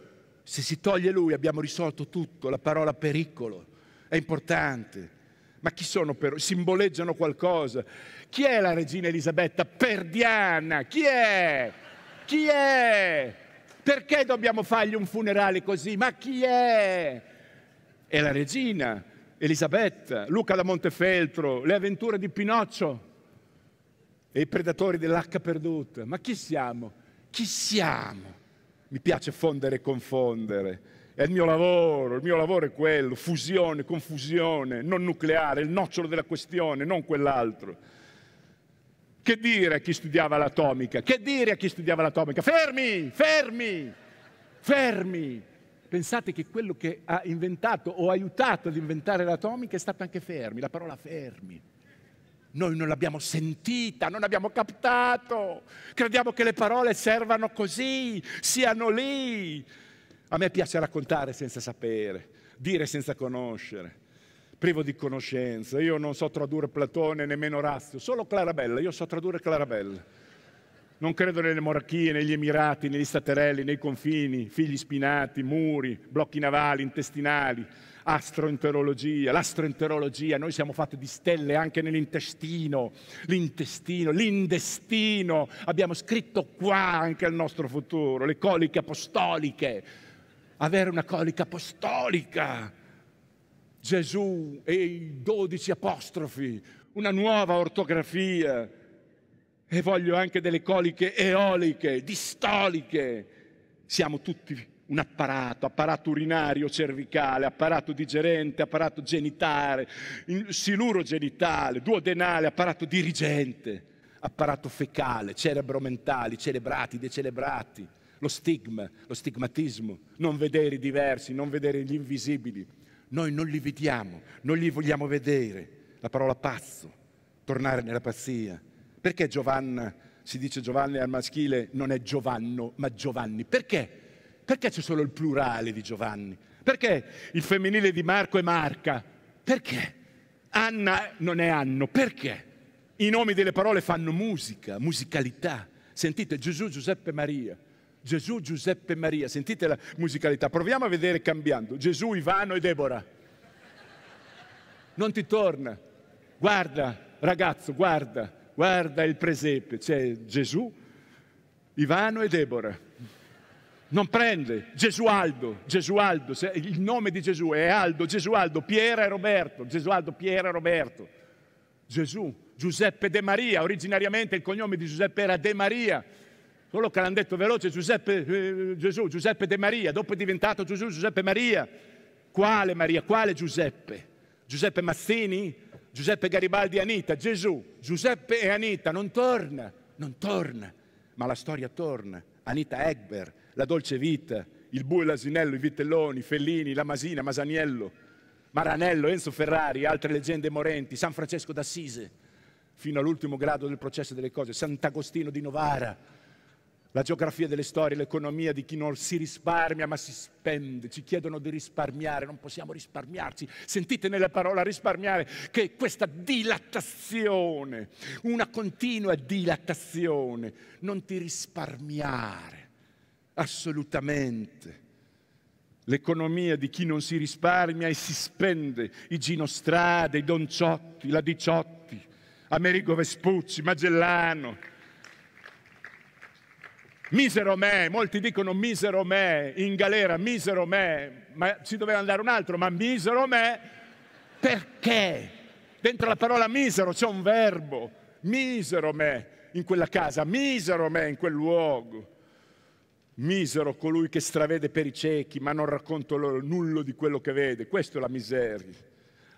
Se si toglie lui abbiamo risolto tutto, la parola pericolo è importante. Ma chi sono per... simboleggiano qualcosa? Chi è la regina Elisabetta? Perdiana! Chi è? Chi è? Perché dobbiamo fargli un funerale così? Ma chi è? È la regina Elisabetta, Luca da Montefeltro, le avventure di Pinocchio e i predatori dell'acca perduta. Ma chi siamo? Chi siamo? Mi piace fondere e confondere è il mio lavoro, il mio lavoro è quello, fusione, confusione, non nucleare, il nocciolo della questione, non quell'altro. Che dire a chi studiava l'atomica? Che dire a chi studiava l'atomica? Fermi, fermi, fermi. Pensate che quello che ha inventato o aiutato ad inventare l'atomica è stato anche fermi, la parola fermi. Noi non l'abbiamo sentita, non abbiamo captato. Crediamo che le parole servano così, siano lì a me piace raccontare senza sapere, dire senza conoscere, privo di conoscenza. Io non so tradurre Platone, nemmeno Orazio, solo Clarabella. Io so tradurre Clarabella. Non credo nelle monarchie, negli emirati, negli staterelli, nei confini, figli spinati, muri, blocchi navali, intestinali, astroenterologia. L'astroenterologia, noi siamo fatti di stelle anche nell'intestino, l'intestino, l'indestino. Abbiamo scritto qua anche il nostro futuro, le coliche apostoliche avere una colica apostolica. Gesù e i dodici apostrofi, una nuova ortografia. E voglio anche delle coliche eoliche, distoliche. Siamo tutti un apparato, apparato urinario cervicale, apparato digerente, apparato genitale, siluro genitale, duodenale, apparato dirigente, apparato fecale, cerebro mentali, celebrati, decelebrati lo stigma, lo stigmatismo, non vedere i diversi, non vedere gli invisibili. Noi non li vediamo, non li vogliamo vedere. La parola pazzo, tornare nella pazzia. Perché Giovanna, si dice Giovanni al maschile, non è Giovanno, ma Giovanni? Perché? Perché c'è solo il plurale di Giovanni? Perché il femminile di Marco è Marca? Perché? Anna non è Anno, perché? I nomi delle parole fanno musica, musicalità. Sentite Gesù, Giuseppe, Maria Gesù, Giuseppe e Maria. Sentite la musicalità. Proviamo a vedere cambiando. Gesù, Ivano e Debora. Non ti torna. Guarda, ragazzo, guarda, guarda il presepe. C'è Gesù, Ivano e Debora. Non prende Gesualdo, Gesualdo, il nome di Gesù è Aldo, Gesualdo, Piera e Roberto, Gesualdo, Piera e Roberto. Gesù, Giuseppe De Maria, originariamente il cognome di Giuseppe era De Maria, quello che l'hanno detto veloce, Giuseppe, eh, Gesù, Giuseppe De Maria, dopo è diventato Gesù, Giuseppe Maria. Quale Maria? Quale Giuseppe? Giuseppe Mazzini? Giuseppe Garibaldi Anita? Gesù, Giuseppe e Anita, non torna, non torna. Ma la storia torna. Anita Egber, la dolce vita, il bue e l'asinello, i vitelloni, Fellini, la Masina, Masaniello, Maranello, Enzo Ferrari, altre leggende morenti, San Francesco d'Assise, fino all'ultimo grado del processo delle cose, Sant'Agostino di Novara, la geografia delle storie, l'economia di chi non si risparmia ma si spende, ci chiedono di risparmiare, non possiamo risparmiarci. Sentite nella parola risparmiare che questa dilatazione, una continua dilatazione, non ti risparmiare, assolutamente. L'economia di chi non si risparmia e si spende, i Ginostrade, i Donciotti, la Diciotti, Amerigo Vespucci, Magellano. Misero me, molti dicono misero me, in galera, misero me, ma ci doveva andare un altro, ma misero me perché? Dentro la parola misero c'è un verbo, misero me in quella casa, misero me in quel luogo. Misero colui che stravede per i ciechi, ma non racconta loro nulla di quello che vede. Questa è la miseria.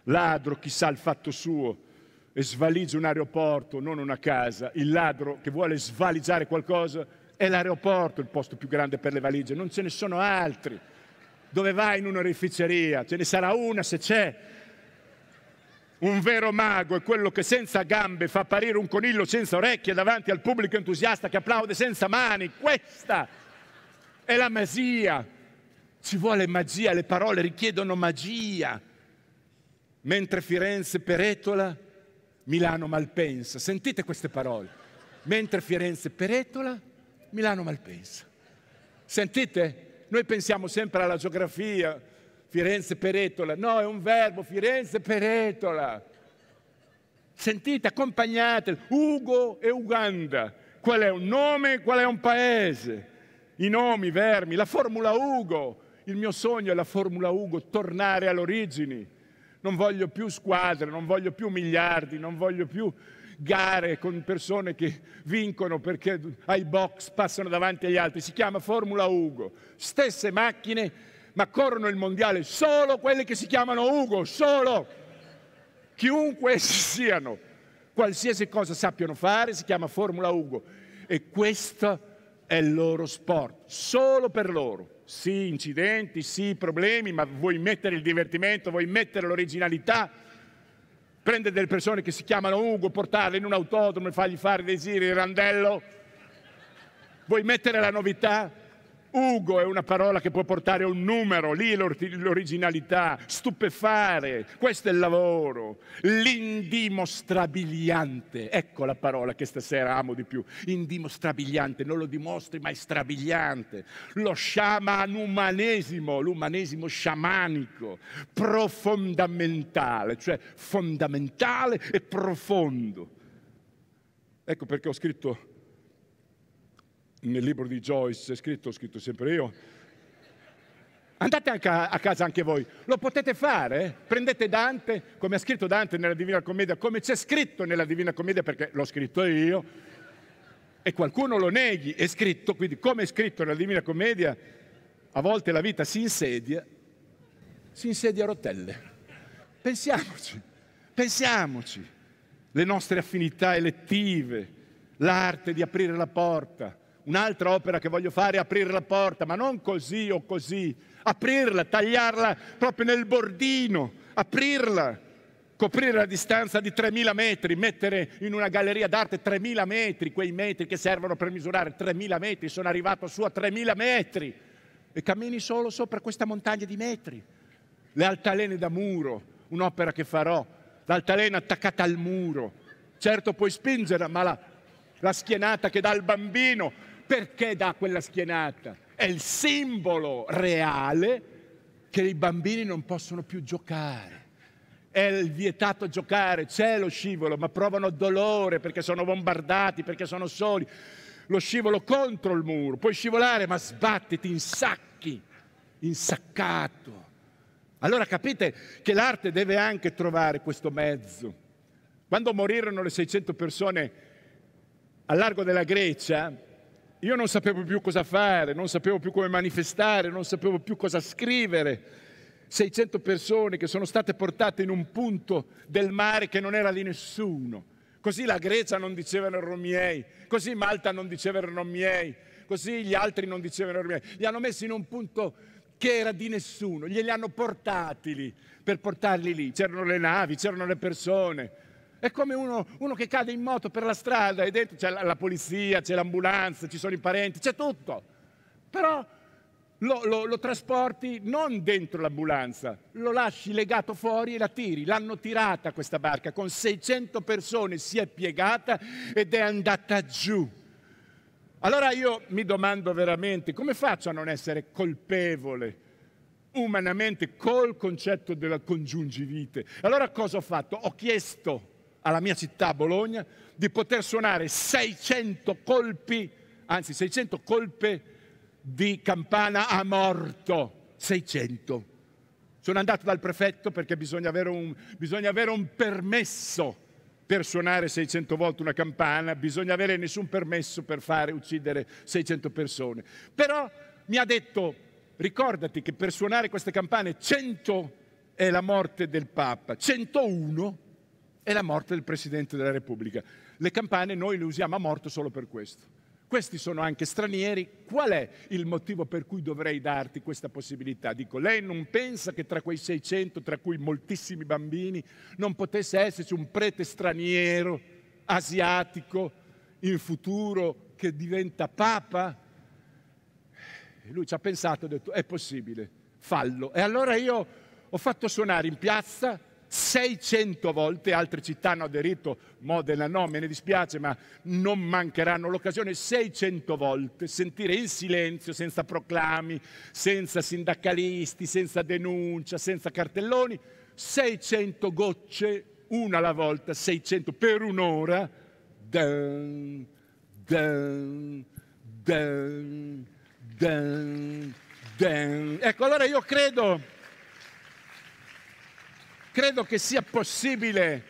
Ladro, chissà il fatto suo, e svaligia un aeroporto, non una casa. Il ladro che vuole svaligiare qualcosa è l'aeroporto il posto più grande per le valigie, non ce ne sono altri. Dove vai in un'oreficeria? Ce ne sarà una se c'è. Un vero mago è quello che senza gambe fa apparire un coniglio senza orecchie davanti al pubblico entusiasta che applaude senza mani. Questa è la magia. Ci vuole magia, le parole richiedono magia. Mentre Firenze peretola, Milano malpensa. Sentite queste parole. Mentre Firenze peretola, Milano Malpensa. Sentite? Noi pensiamo sempre alla geografia, Firenze Peretola. No, è un verbo, Firenze Peretola. Sentite, accompagnate, Ugo e Uganda. Qual è un nome, qual è un paese? I nomi, i vermi, la formula Ugo. Il mio sogno è la formula Ugo, tornare all'origine. Non voglio più squadre, non voglio più miliardi, non voglio più gare con persone che vincono perché ai box passano davanti agli altri, si chiama Formula Ugo. Stesse macchine, ma corrono il mondiale solo quelle che si chiamano Ugo, solo chiunque siano, qualsiasi cosa sappiano fare, si chiama Formula Ugo. E questo è il loro sport, solo per loro. Sì, incidenti, sì, problemi, ma vuoi mettere il divertimento, vuoi mettere l'originalità prendere delle persone che si chiamano Ugo, portarle in un autodromo e fargli fare dei giri in randello? Vuoi mettere la novità? Ugo è una parola che può portare un numero, lì l'originalità, stupefare, questo è il lavoro, l'indimostrabiliante, ecco la parola che stasera amo di più, indimostrabiliante, non lo dimostri ma è strabiliante, lo umanesimo, l'umanesimo sciamanico, profondamentale, cioè fondamentale e profondo. Ecco perché ho scritto nel libro di Joyce, è scritto, ho scritto sempre io, Andate a casa anche voi, lo potete fare, prendete Dante, come ha scritto Dante nella Divina Commedia, come c'è scritto nella Divina Commedia, perché l'ho scritto io, e qualcuno lo neghi, è scritto, quindi come è scritto nella Divina Commedia, a volte la vita si insedia, si insedia a rotelle. Pensiamoci, pensiamoci, le nostre affinità elettive, l'arte di aprire la porta, Un'altra opera che voglio fare è aprire la porta, ma non così o così, aprirla, tagliarla proprio nel bordino, aprirla, coprire la distanza di 3.000 metri, mettere in una galleria d'arte 3.000 metri, quei metri che servono per misurare 3.000 metri, sono arrivato su a 3.000 metri e cammini solo sopra questa montagna di metri. Le altalene da muro, un'opera che farò, l'altalena attaccata al muro. Certo puoi spingere, ma la, la schienata che dà al bambino perché dà quella schienata? È il simbolo reale che i bambini non possono più giocare. È il vietato giocare, c'è lo scivolo, ma provano dolore perché sono bombardati, perché sono soli. Lo scivolo contro il muro, puoi scivolare ma sbattiti, insacchi, insaccato. Allora capite che l'arte deve anche trovare questo mezzo. Quando morirono le 600 persone al largo della Grecia, io non sapevo più cosa fare, non sapevo più come manifestare, non sapevo più cosa scrivere. 600 persone che sono state portate in un punto del mare che non era di nessuno. Così la Grecia non diceva erano miei, così Malta non diceva erano miei, così gli altri non dicevano erano miei. Li hanno messi in un punto che era di nessuno, glieli hanno portati lì per portarli lì. C'erano le navi, c'erano le persone, è come uno, uno, che cade in moto per la strada e dentro c'è la, la, polizia, c'è l'ambulanza, ci sono i parenti, c'è tutto. Però lo, lo, lo trasporti non dentro l'ambulanza, lo lasci legato fuori e la tiri. L'hanno tirata questa barca con 600 persone, si è piegata ed è andata giù. Allora io mi domando veramente come faccio a non essere colpevole? umanamente col concetto della congiungivite. Allora cosa ho fatto? Ho chiesto alla mia città Bologna, di poter suonare 600 colpi, anzi 600 colpe di campana a morto. 600. Sono andato dal prefetto perché bisogna avere un, bisogna avere un permesso per suonare 600 volte una campana, bisogna avere nessun permesso per fare uccidere 600 persone. Però mi ha detto, ricordati che per suonare queste campane 100 è la morte del Papa, 101 è la morte del Presidente della Repubblica. Le campane noi le usiamo a morto solo per questo. Questi sono anche stranieri. Qual è il motivo per cui dovrei darti questa possibilità? Dico, lei non pensa che tra quei 600, tra cui moltissimi bambini, non potesse esserci un prete straniero, asiatico, in futuro, che diventa papa? E lui ci ha pensato e ha detto, è possibile, fallo. E allora io ho fatto suonare in piazza 600 volte, altre città hanno aderito, Modena no, me ne dispiace, ma non mancheranno l'occasione, 600 volte sentire in silenzio senza proclami, senza sindacalisti, senza denuncia, senza cartelloni, 600 gocce, una alla volta, 600 per un'ora. Dun, dun, dun, dun, dun. Ecco, allora io credo credo che sia possibile,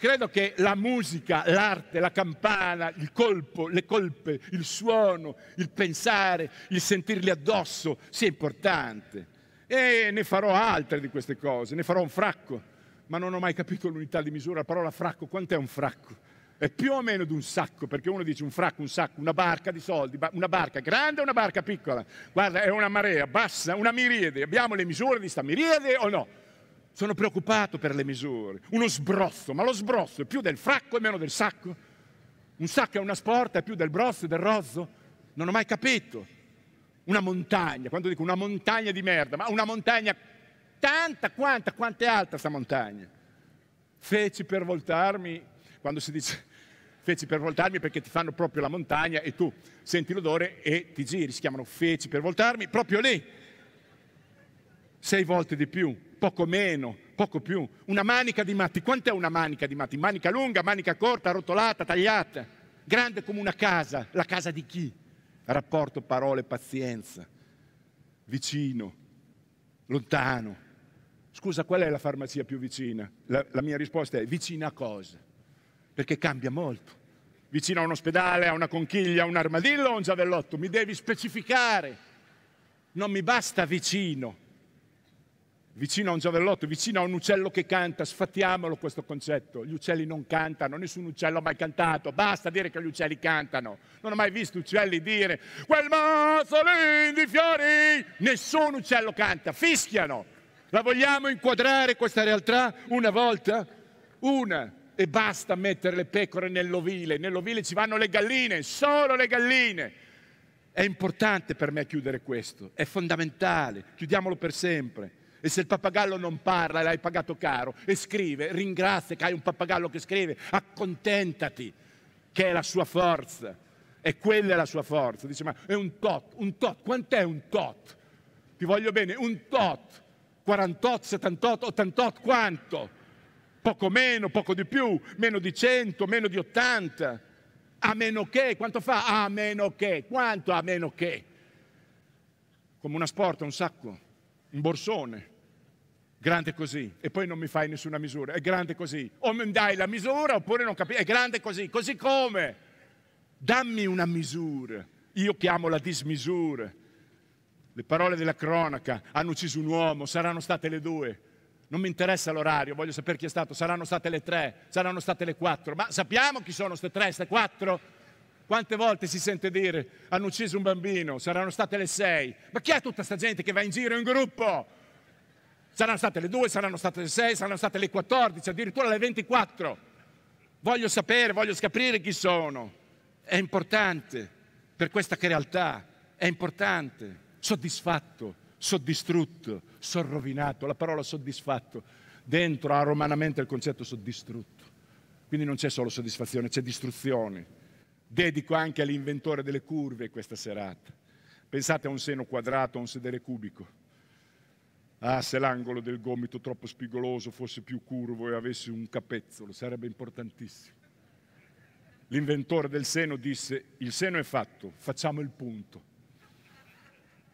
credo che la musica, l'arte, la campana, il colpo, le colpe, il suono, il pensare, il sentirli addosso sia importante. E ne farò altre di queste cose, ne farò un fracco, ma non ho mai capito l'unità di misura, la parola fracco, quant'è un fracco? è più o meno di un sacco, perché uno dice un fracco, un sacco, una barca di soldi, una barca grande o una barca piccola. Guarda, è una marea bassa, una miriade. Abbiamo le misure di sta miriade o no? Sono preoccupato per le misure. Uno sbrozzo, ma lo sbrozzo è più del fracco e meno del sacco. Un sacco è una sporta, è più del brozzo e del rozzo. Non ho mai capito. Una montagna, quando dico una montagna di merda, ma una montagna tanta quanta, quanto è alta sta montagna. Feci per voltarmi, quando si dice feci per voltarmi perché ti fanno proprio la montagna e tu senti l'odore e ti giri, si chiamano feci per voltarmi proprio lì. Sei volte di più poco meno, poco più. Una manica di matti. Quant'è una manica di matti? Manica lunga, manica corta, arrotolata, tagliata. Grande come una casa. La casa di chi? Rapporto parole, pazienza. Vicino, lontano. Scusa, qual è la farmacia più vicina? La, la mia risposta è vicina a cosa? Perché cambia molto. Vicino a un ospedale, a una conchiglia, a un armadillo o a un giavellotto? Mi devi specificare. Non mi basta vicino vicino a un giavellotto, vicino a un uccello che canta, sfattiamolo questo concetto, gli uccelli non cantano, nessun uccello ha mai cantato, basta dire che gli uccelli cantano, non ho mai visto uccelli dire quel mazzo lì di fiori, nessun uccello canta, fischiano, la vogliamo inquadrare questa realtà una volta? Una. E basta mettere le pecore nell'ovile, nell'ovile ci vanno le galline, solo le galline. È importante per me chiudere questo, è fondamentale, chiudiamolo per sempre e se il pappagallo non parla e l'hai pagato caro e scrive, ringrazia che hai un pappagallo che scrive, accontentati, che è la sua forza. E quella è la sua forza. Dice, ma è un tot, un tot, quant'è un tot? Ti voglio bene, un tot, 48, 78, 88, quanto? Poco meno, poco di più, meno di 100, meno di 80. A meno che, quanto fa? A meno che, quanto a meno che? Come una sporta, un sacco, un borsone grande così, e poi non mi fai nessuna misura, è grande così, o mi dai la misura oppure non capisco, è grande così, così come? Dammi una misura, io chiamo la dismisura. Le parole della cronaca hanno ucciso un uomo, saranno state le due. Non mi interessa l'orario, voglio sapere chi è stato, saranno state le tre, saranno state le quattro, ma sappiamo chi sono queste tre, queste quattro? Quante volte si sente dire hanno ucciso un bambino, saranno state le sei. Ma chi è tutta questa gente che va in giro in gruppo? Saranno state le 2, saranno state le 6, saranno state le 14, addirittura le 24. Voglio sapere, voglio scoprire chi sono. È importante per questa realtà, è importante. Soddisfatto, soddistrutto, sorrovinato, la parola soddisfatto. Dentro ha romanamente il concetto soddistrutto. Quindi non c'è solo soddisfazione, c'è distruzione. Dedico anche all'inventore delle curve questa serata. Pensate a un seno quadrato, a un sedere cubico Ah, se l'angolo del gomito troppo spigoloso fosse più curvo e avesse un capezzolo, sarebbe importantissimo. L'inventore del seno disse, il seno è fatto, facciamo il punto.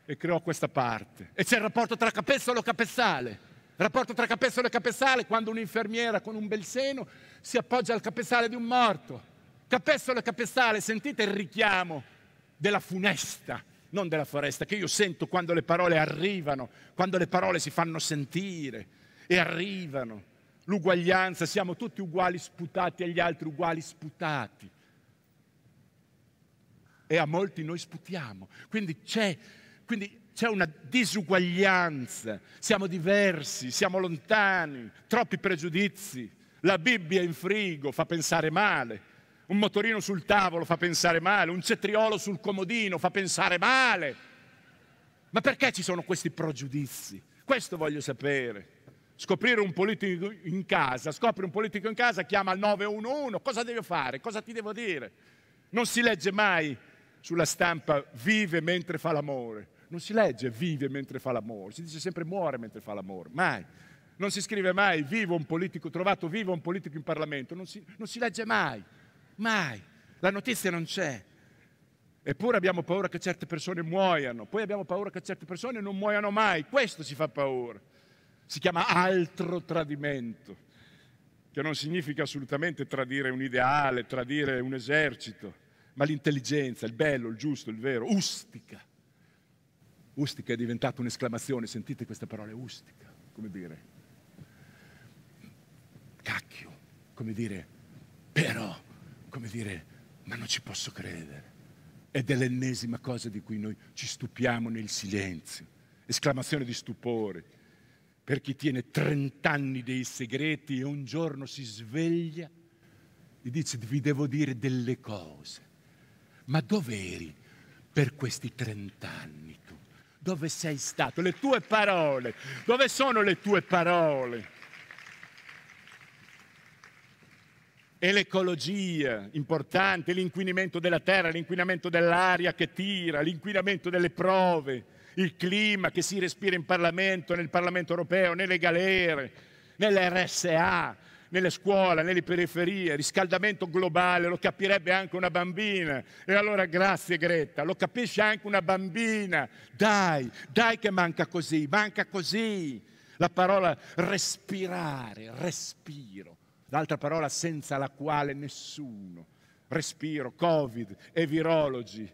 E creò questa parte. E c'è il rapporto tra capezzolo e capezzale. Il rapporto tra capezzolo e capezzale quando un'infermiera con un bel seno si appoggia al capezzale di un morto. Capezzolo e capezzale, sentite il richiamo della funesta non della foresta, che io sento quando le parole arrivano, quando le parole si fanno sentire e arrivano. L'uguaglianza, siamo tutti uguali sputati agli altri, uguali sputati. E a molti noi sputiamo. Quindi c'è, quindi c'è una disuguaglianza, siamo diversi, siamo lontani, troppi pregiudizi. La Bibbia in frigo fa pensare male un motorino sul tavolo fa pensare male, un cetriolo sul comodino fa pensare male. Ma perché ci sono questi pregiudizi? Questo voglio sapere. Scoprire un politico in casa, scopri un politico in casa, chiama il 911, cosa devo fare? Cosa ti devo dire? Non si legge mai sulla stampa vive mentre fa l'amore. Non si legge vive mentre fa l'amore, si dice sempre muore mentre fa l'amore, mai. Non si scrive mai vivo un politico, trovato vivo un politico in Parlamento, non si, non si legge mai mai. La notizia non c'è. Eppure abbiamo paura che certe persone muoiano, poi abbiamo paura che certe persone non muoiano mai. Questo ci fa paura. Si chiama altro tradimento, che non significa assolutamente tradire un ideale, tradire un esercito, ma l'intelligenza, il bello, il giusto, il vero, ustica. Ustica è diventata un'esclamazione, sentite questa parola, ustica, come dire, cacchio, come dire, però come dire, ma non ci posso credere. Ed è l'ennesima cosa di cui noi ci stupiamo nel silenzio. Esclamazione di stupore per chi tiene 30 anni dei segreti e un giorno si sveglia e dice vi devo dire delle cose. Ma dove eri per questi 30 anni tu? Dove sei stato? Le tue parole? Dove sono le tue parole? e l'ecologia importante, l'inquinamento della terra, l'inquinamento dell'aria che tira, l'inquinamento delle prove, il clima che si respira in Parlamento, nel Parlamento europeo, nelle galere, nelle RSA, nelle scuole, nelle periferie, riscaldamento globale, lo capirebbe anche una bambina. E allora grazie Greta, lo capisce anche una bambina. Dai, dai che manca così, manca così. La parola respirare, respiro l'altra parola senza la quale nessuno, respiro, covid e virologi,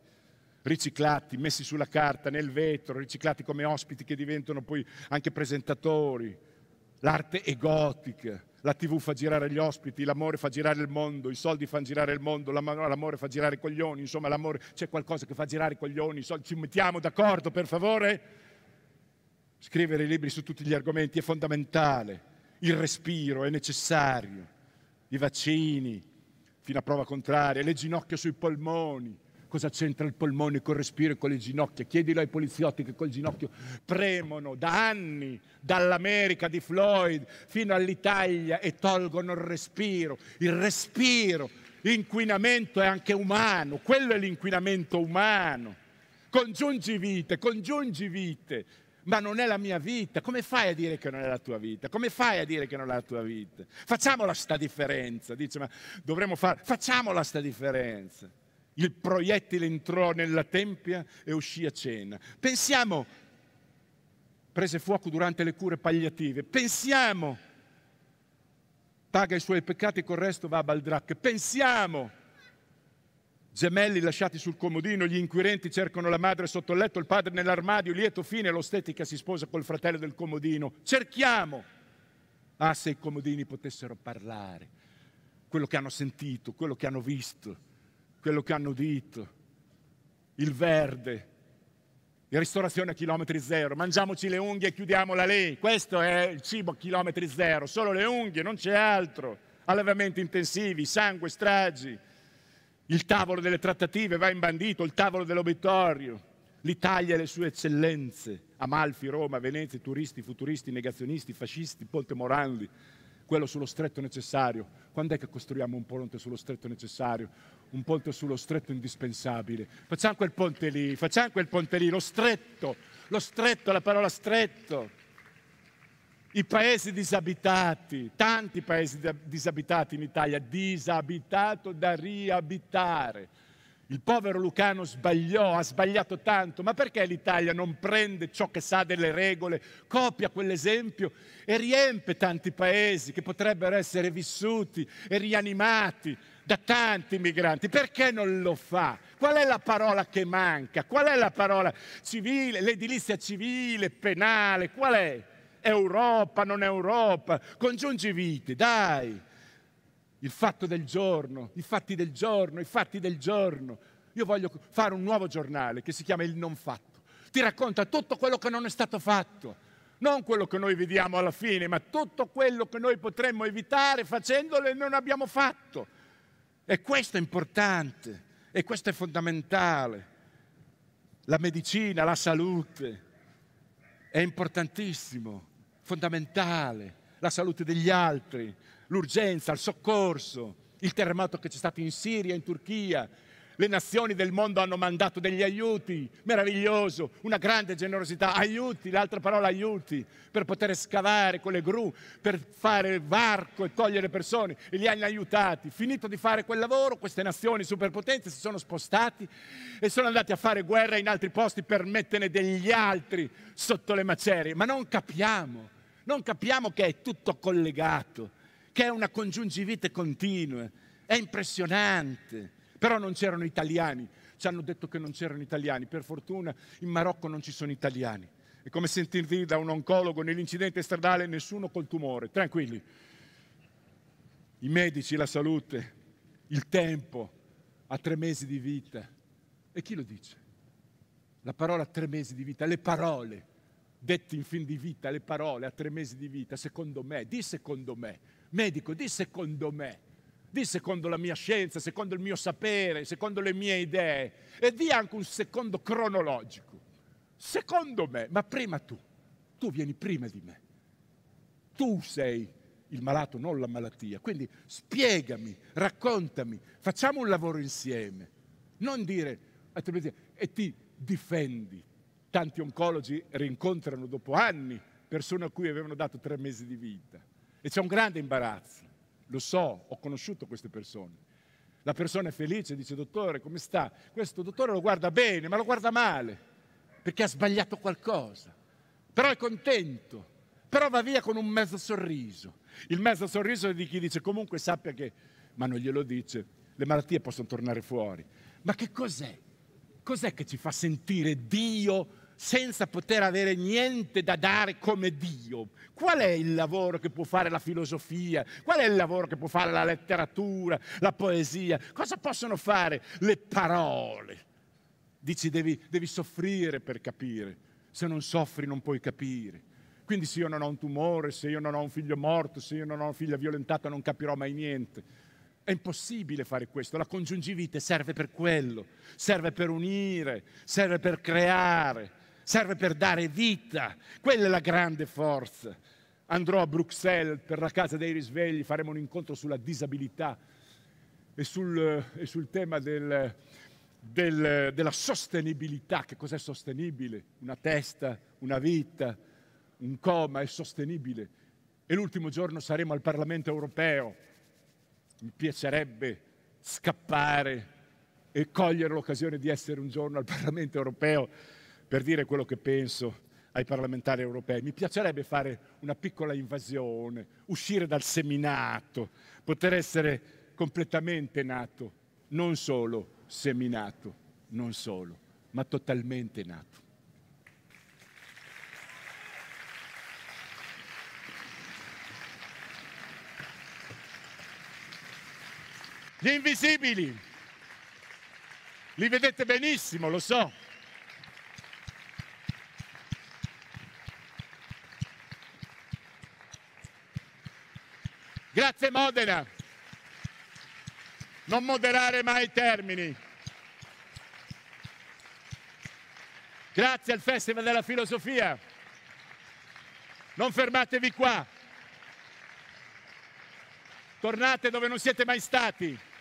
riciclati, messi sulla carta, nel vetro, riciclati come ospiti che diventano poi anche presentatori. L'arte è gotica, la tv fa girare gli ospiti, l'amore fa girare il mondo, i soldi fanno girare il mondo, l'amore fa girare i coglioni, insomma l'amore c'è qualcosa che fa girare i coglioni, i soldi, ci mettiamo d'accordo per favore? Scrivere libri su tutti gli argomenti è fondamentale, il respiro è necessario, i vaccini, fino a prova contraria, le ginocchia sui polmoni. Cosa c'entra il polmone col respiro e con le ginocchia? Chiedilo ai poliziotti che col ginocchio premono da anni, dall'America di Floyd fino all'Italia e tolgono il respiro. Il respiro, inquinamento è anche umano, quello è l'inquinamento umano. Congiungi vite, congiungi vite, ma non è la mia vita. Come fai a dire che non è la tua vita? Come fai a dire che non è la tua vita? Facciamola sta differenza, dice, ma dovremmo fare, facciamola sta differenza. Il proiettile entrò nella tempia e uscì a cena. Pensiamo, prese fuoco durante le cure palliative, pensiamo, paga i suoi peccati e col resto va a Baldracca. pensiamo gemelli lasciati sul comodino, gli inquirenti cercano la madre sotto il letto, il padre nell'armadio, lieto fine, l'ostetica si sposa col fratello del comodino. Cerchiamo! Ah, se i comodini potessero parlare, quello che hanno sentito, quello che hanno visto, quello che hanno udito, il verde, la ristorazione a chilometri zero, mangiamoci le unghie e chiudiamola lì, questo è il cibo a chilometri zero, solo le unghie, non c'è altro, allevamenti intensivi, sangue, stragi, il tavolo delle trattative va imbandito, il tavolo dell'obitorio, l'Italia e le sue eccellenze, Amalfi, Roma, Venezia, turisti, futuristi, negazionisti, fascisti, Ponte Morandi, quello sullo stretto necessario. Quando è che costruiamo un ponte sullo stretto necessario? Un ponte sullo stretto indispensabile. Facciamo quel ponte lì, facciamo quel ponte lì, lo stretto, lo stretto, la parola stretto i paesi disabitati, tanti paesi disabitati in Italia, disabitato da riabitare. Il povero Lucano sbagliò, ha sbagliato tanto, ma perché l'Italia non prende ciò che sa delle regole, copia quell'esempio e riempie tanti paesi che potrebbero essere vissuti e rianimati da tanti migranti? Perché non lo fa? Qual è la parola che manca? Qual è la parola civile, l'edilizia civile, penale? Qual è? Europa, non Europa, congiungi vite, dai. Il fatto del giorno, i fatti del giorno, i fatti del giorno. Io voglio fare un nuovo giornale che si chiama Il non fatto. Ti racconta tutto quello che non è stato fatto. Non quello che noi vediamo alla fine, ma tutto quello che noi potremmo evitare facendolo e non abbiamo fatto. E questo è importante, e questo è fondamentale. La medicina, la salute, è importantissimo fondamentale, la salute degli altri, l'urgenza, il soccorso, il terremoto che c'è stato in Siria, in Turchia. Le nazioni del mondo hanno mandato degli aiuti, meraviglioso, una grande generosità, aiuti, l'altra parola aiuti, per poter scavare con le gru, per fare varco e togliere persone e li hanno aiutati. Finito di fare quel lavoro, queste nazioni superpotenti si sono spostati e sono andati a fare guerra in altri posti per metterne degli altri sotto le macerie. Ma non capiamo non capiamo che è tutto collegato, che è una congiungivite continua. È impressionante. Però non c'erano italiani. Ci hanno detto che non c'erano italiani. Per fortuna in Marocco non ci sono italiani. È come sentirvi da un oncologo nell'incidente stradale nessuno col tumore. Tranquilli. I medici, la salute, il tempo a tre mesi di vita. E chi lo dice? La parola tre mesi di vita, le parole detti in fin di vita, le parole a tre mesi di vita, secondo me, di secondo me, medico, di secondo me, di secondo la mia scienza, secondo il mio sapere, secondo le mie idee e di anche un secondo cronologico. Secondo me, ma prima tu, tu vieni prima di me. Tu sei il malato, non la malattia. Quindi spiegami, raccontami, facciamo un lavoro insieme. Non dire, e ti difendi, Tanti oncologi rincontrano dopo anni persone a cui avevano dato tre mesi di vita e c'è un grande imbarazzo. Lo so, ho conosciuto queste persone. La persona è felice, dice dottore come sta? Questo dottore lo guarda bene, ma lo guarda male, perché ha sbagliato qualcosa. Però è contento, però va via con un mezzo sorriso. Il mezzo sorriso è di chi dice comunque sappia che, ma non glielo dice, le malattie possono tornare fuori. Ma che cos'è? Cos'è che ci fa sentire Dio senza poter avere niente da dare come Dio. Qual è il lavoro che può fare la filosofia? Qual è il lavoro che può fare la letteratura, la poesia? Cosa possono fare le parole? Dici devi, devi soffrire per capire, se non soffri non puoi capire. Quindi se io non ho un tumore, se io non ho un figlio morto, se io non ho una figlia violentata non capirò mai niente. È impossibile fare questo, la congiungivite serve per quello, serve per unire, serve per creare serve per dare vita, quella è la grande forza. Andrò a Bruxelles per la Casa dei Risvegli, faremo un incontro sulla disabilità e sul, e sul tema del, del, della sostenibilità. Che cos'è sostenibile? Una testa, una vita, un coma è sostenibile. E l'ultimo giorno saremo al Parlamento europeo. Mi piacerebbe scappare e cogliere l'occasione di essere un giorno al Parlamento europeo per dire quello che penso ai parlamentari europei. Mi piacerebbe fare una piccola invasione, uscire dal seminato, poter essere completamente nato, non solo seminato, non solo, ma totalmente nato. Gli invisibili, li vedete benissimo, lo so. Grazie Modena. Non moderare mai i termini. Grazie al Festival della Filosofia. Non fermatevi qua. Tornate dove non siete mai stati.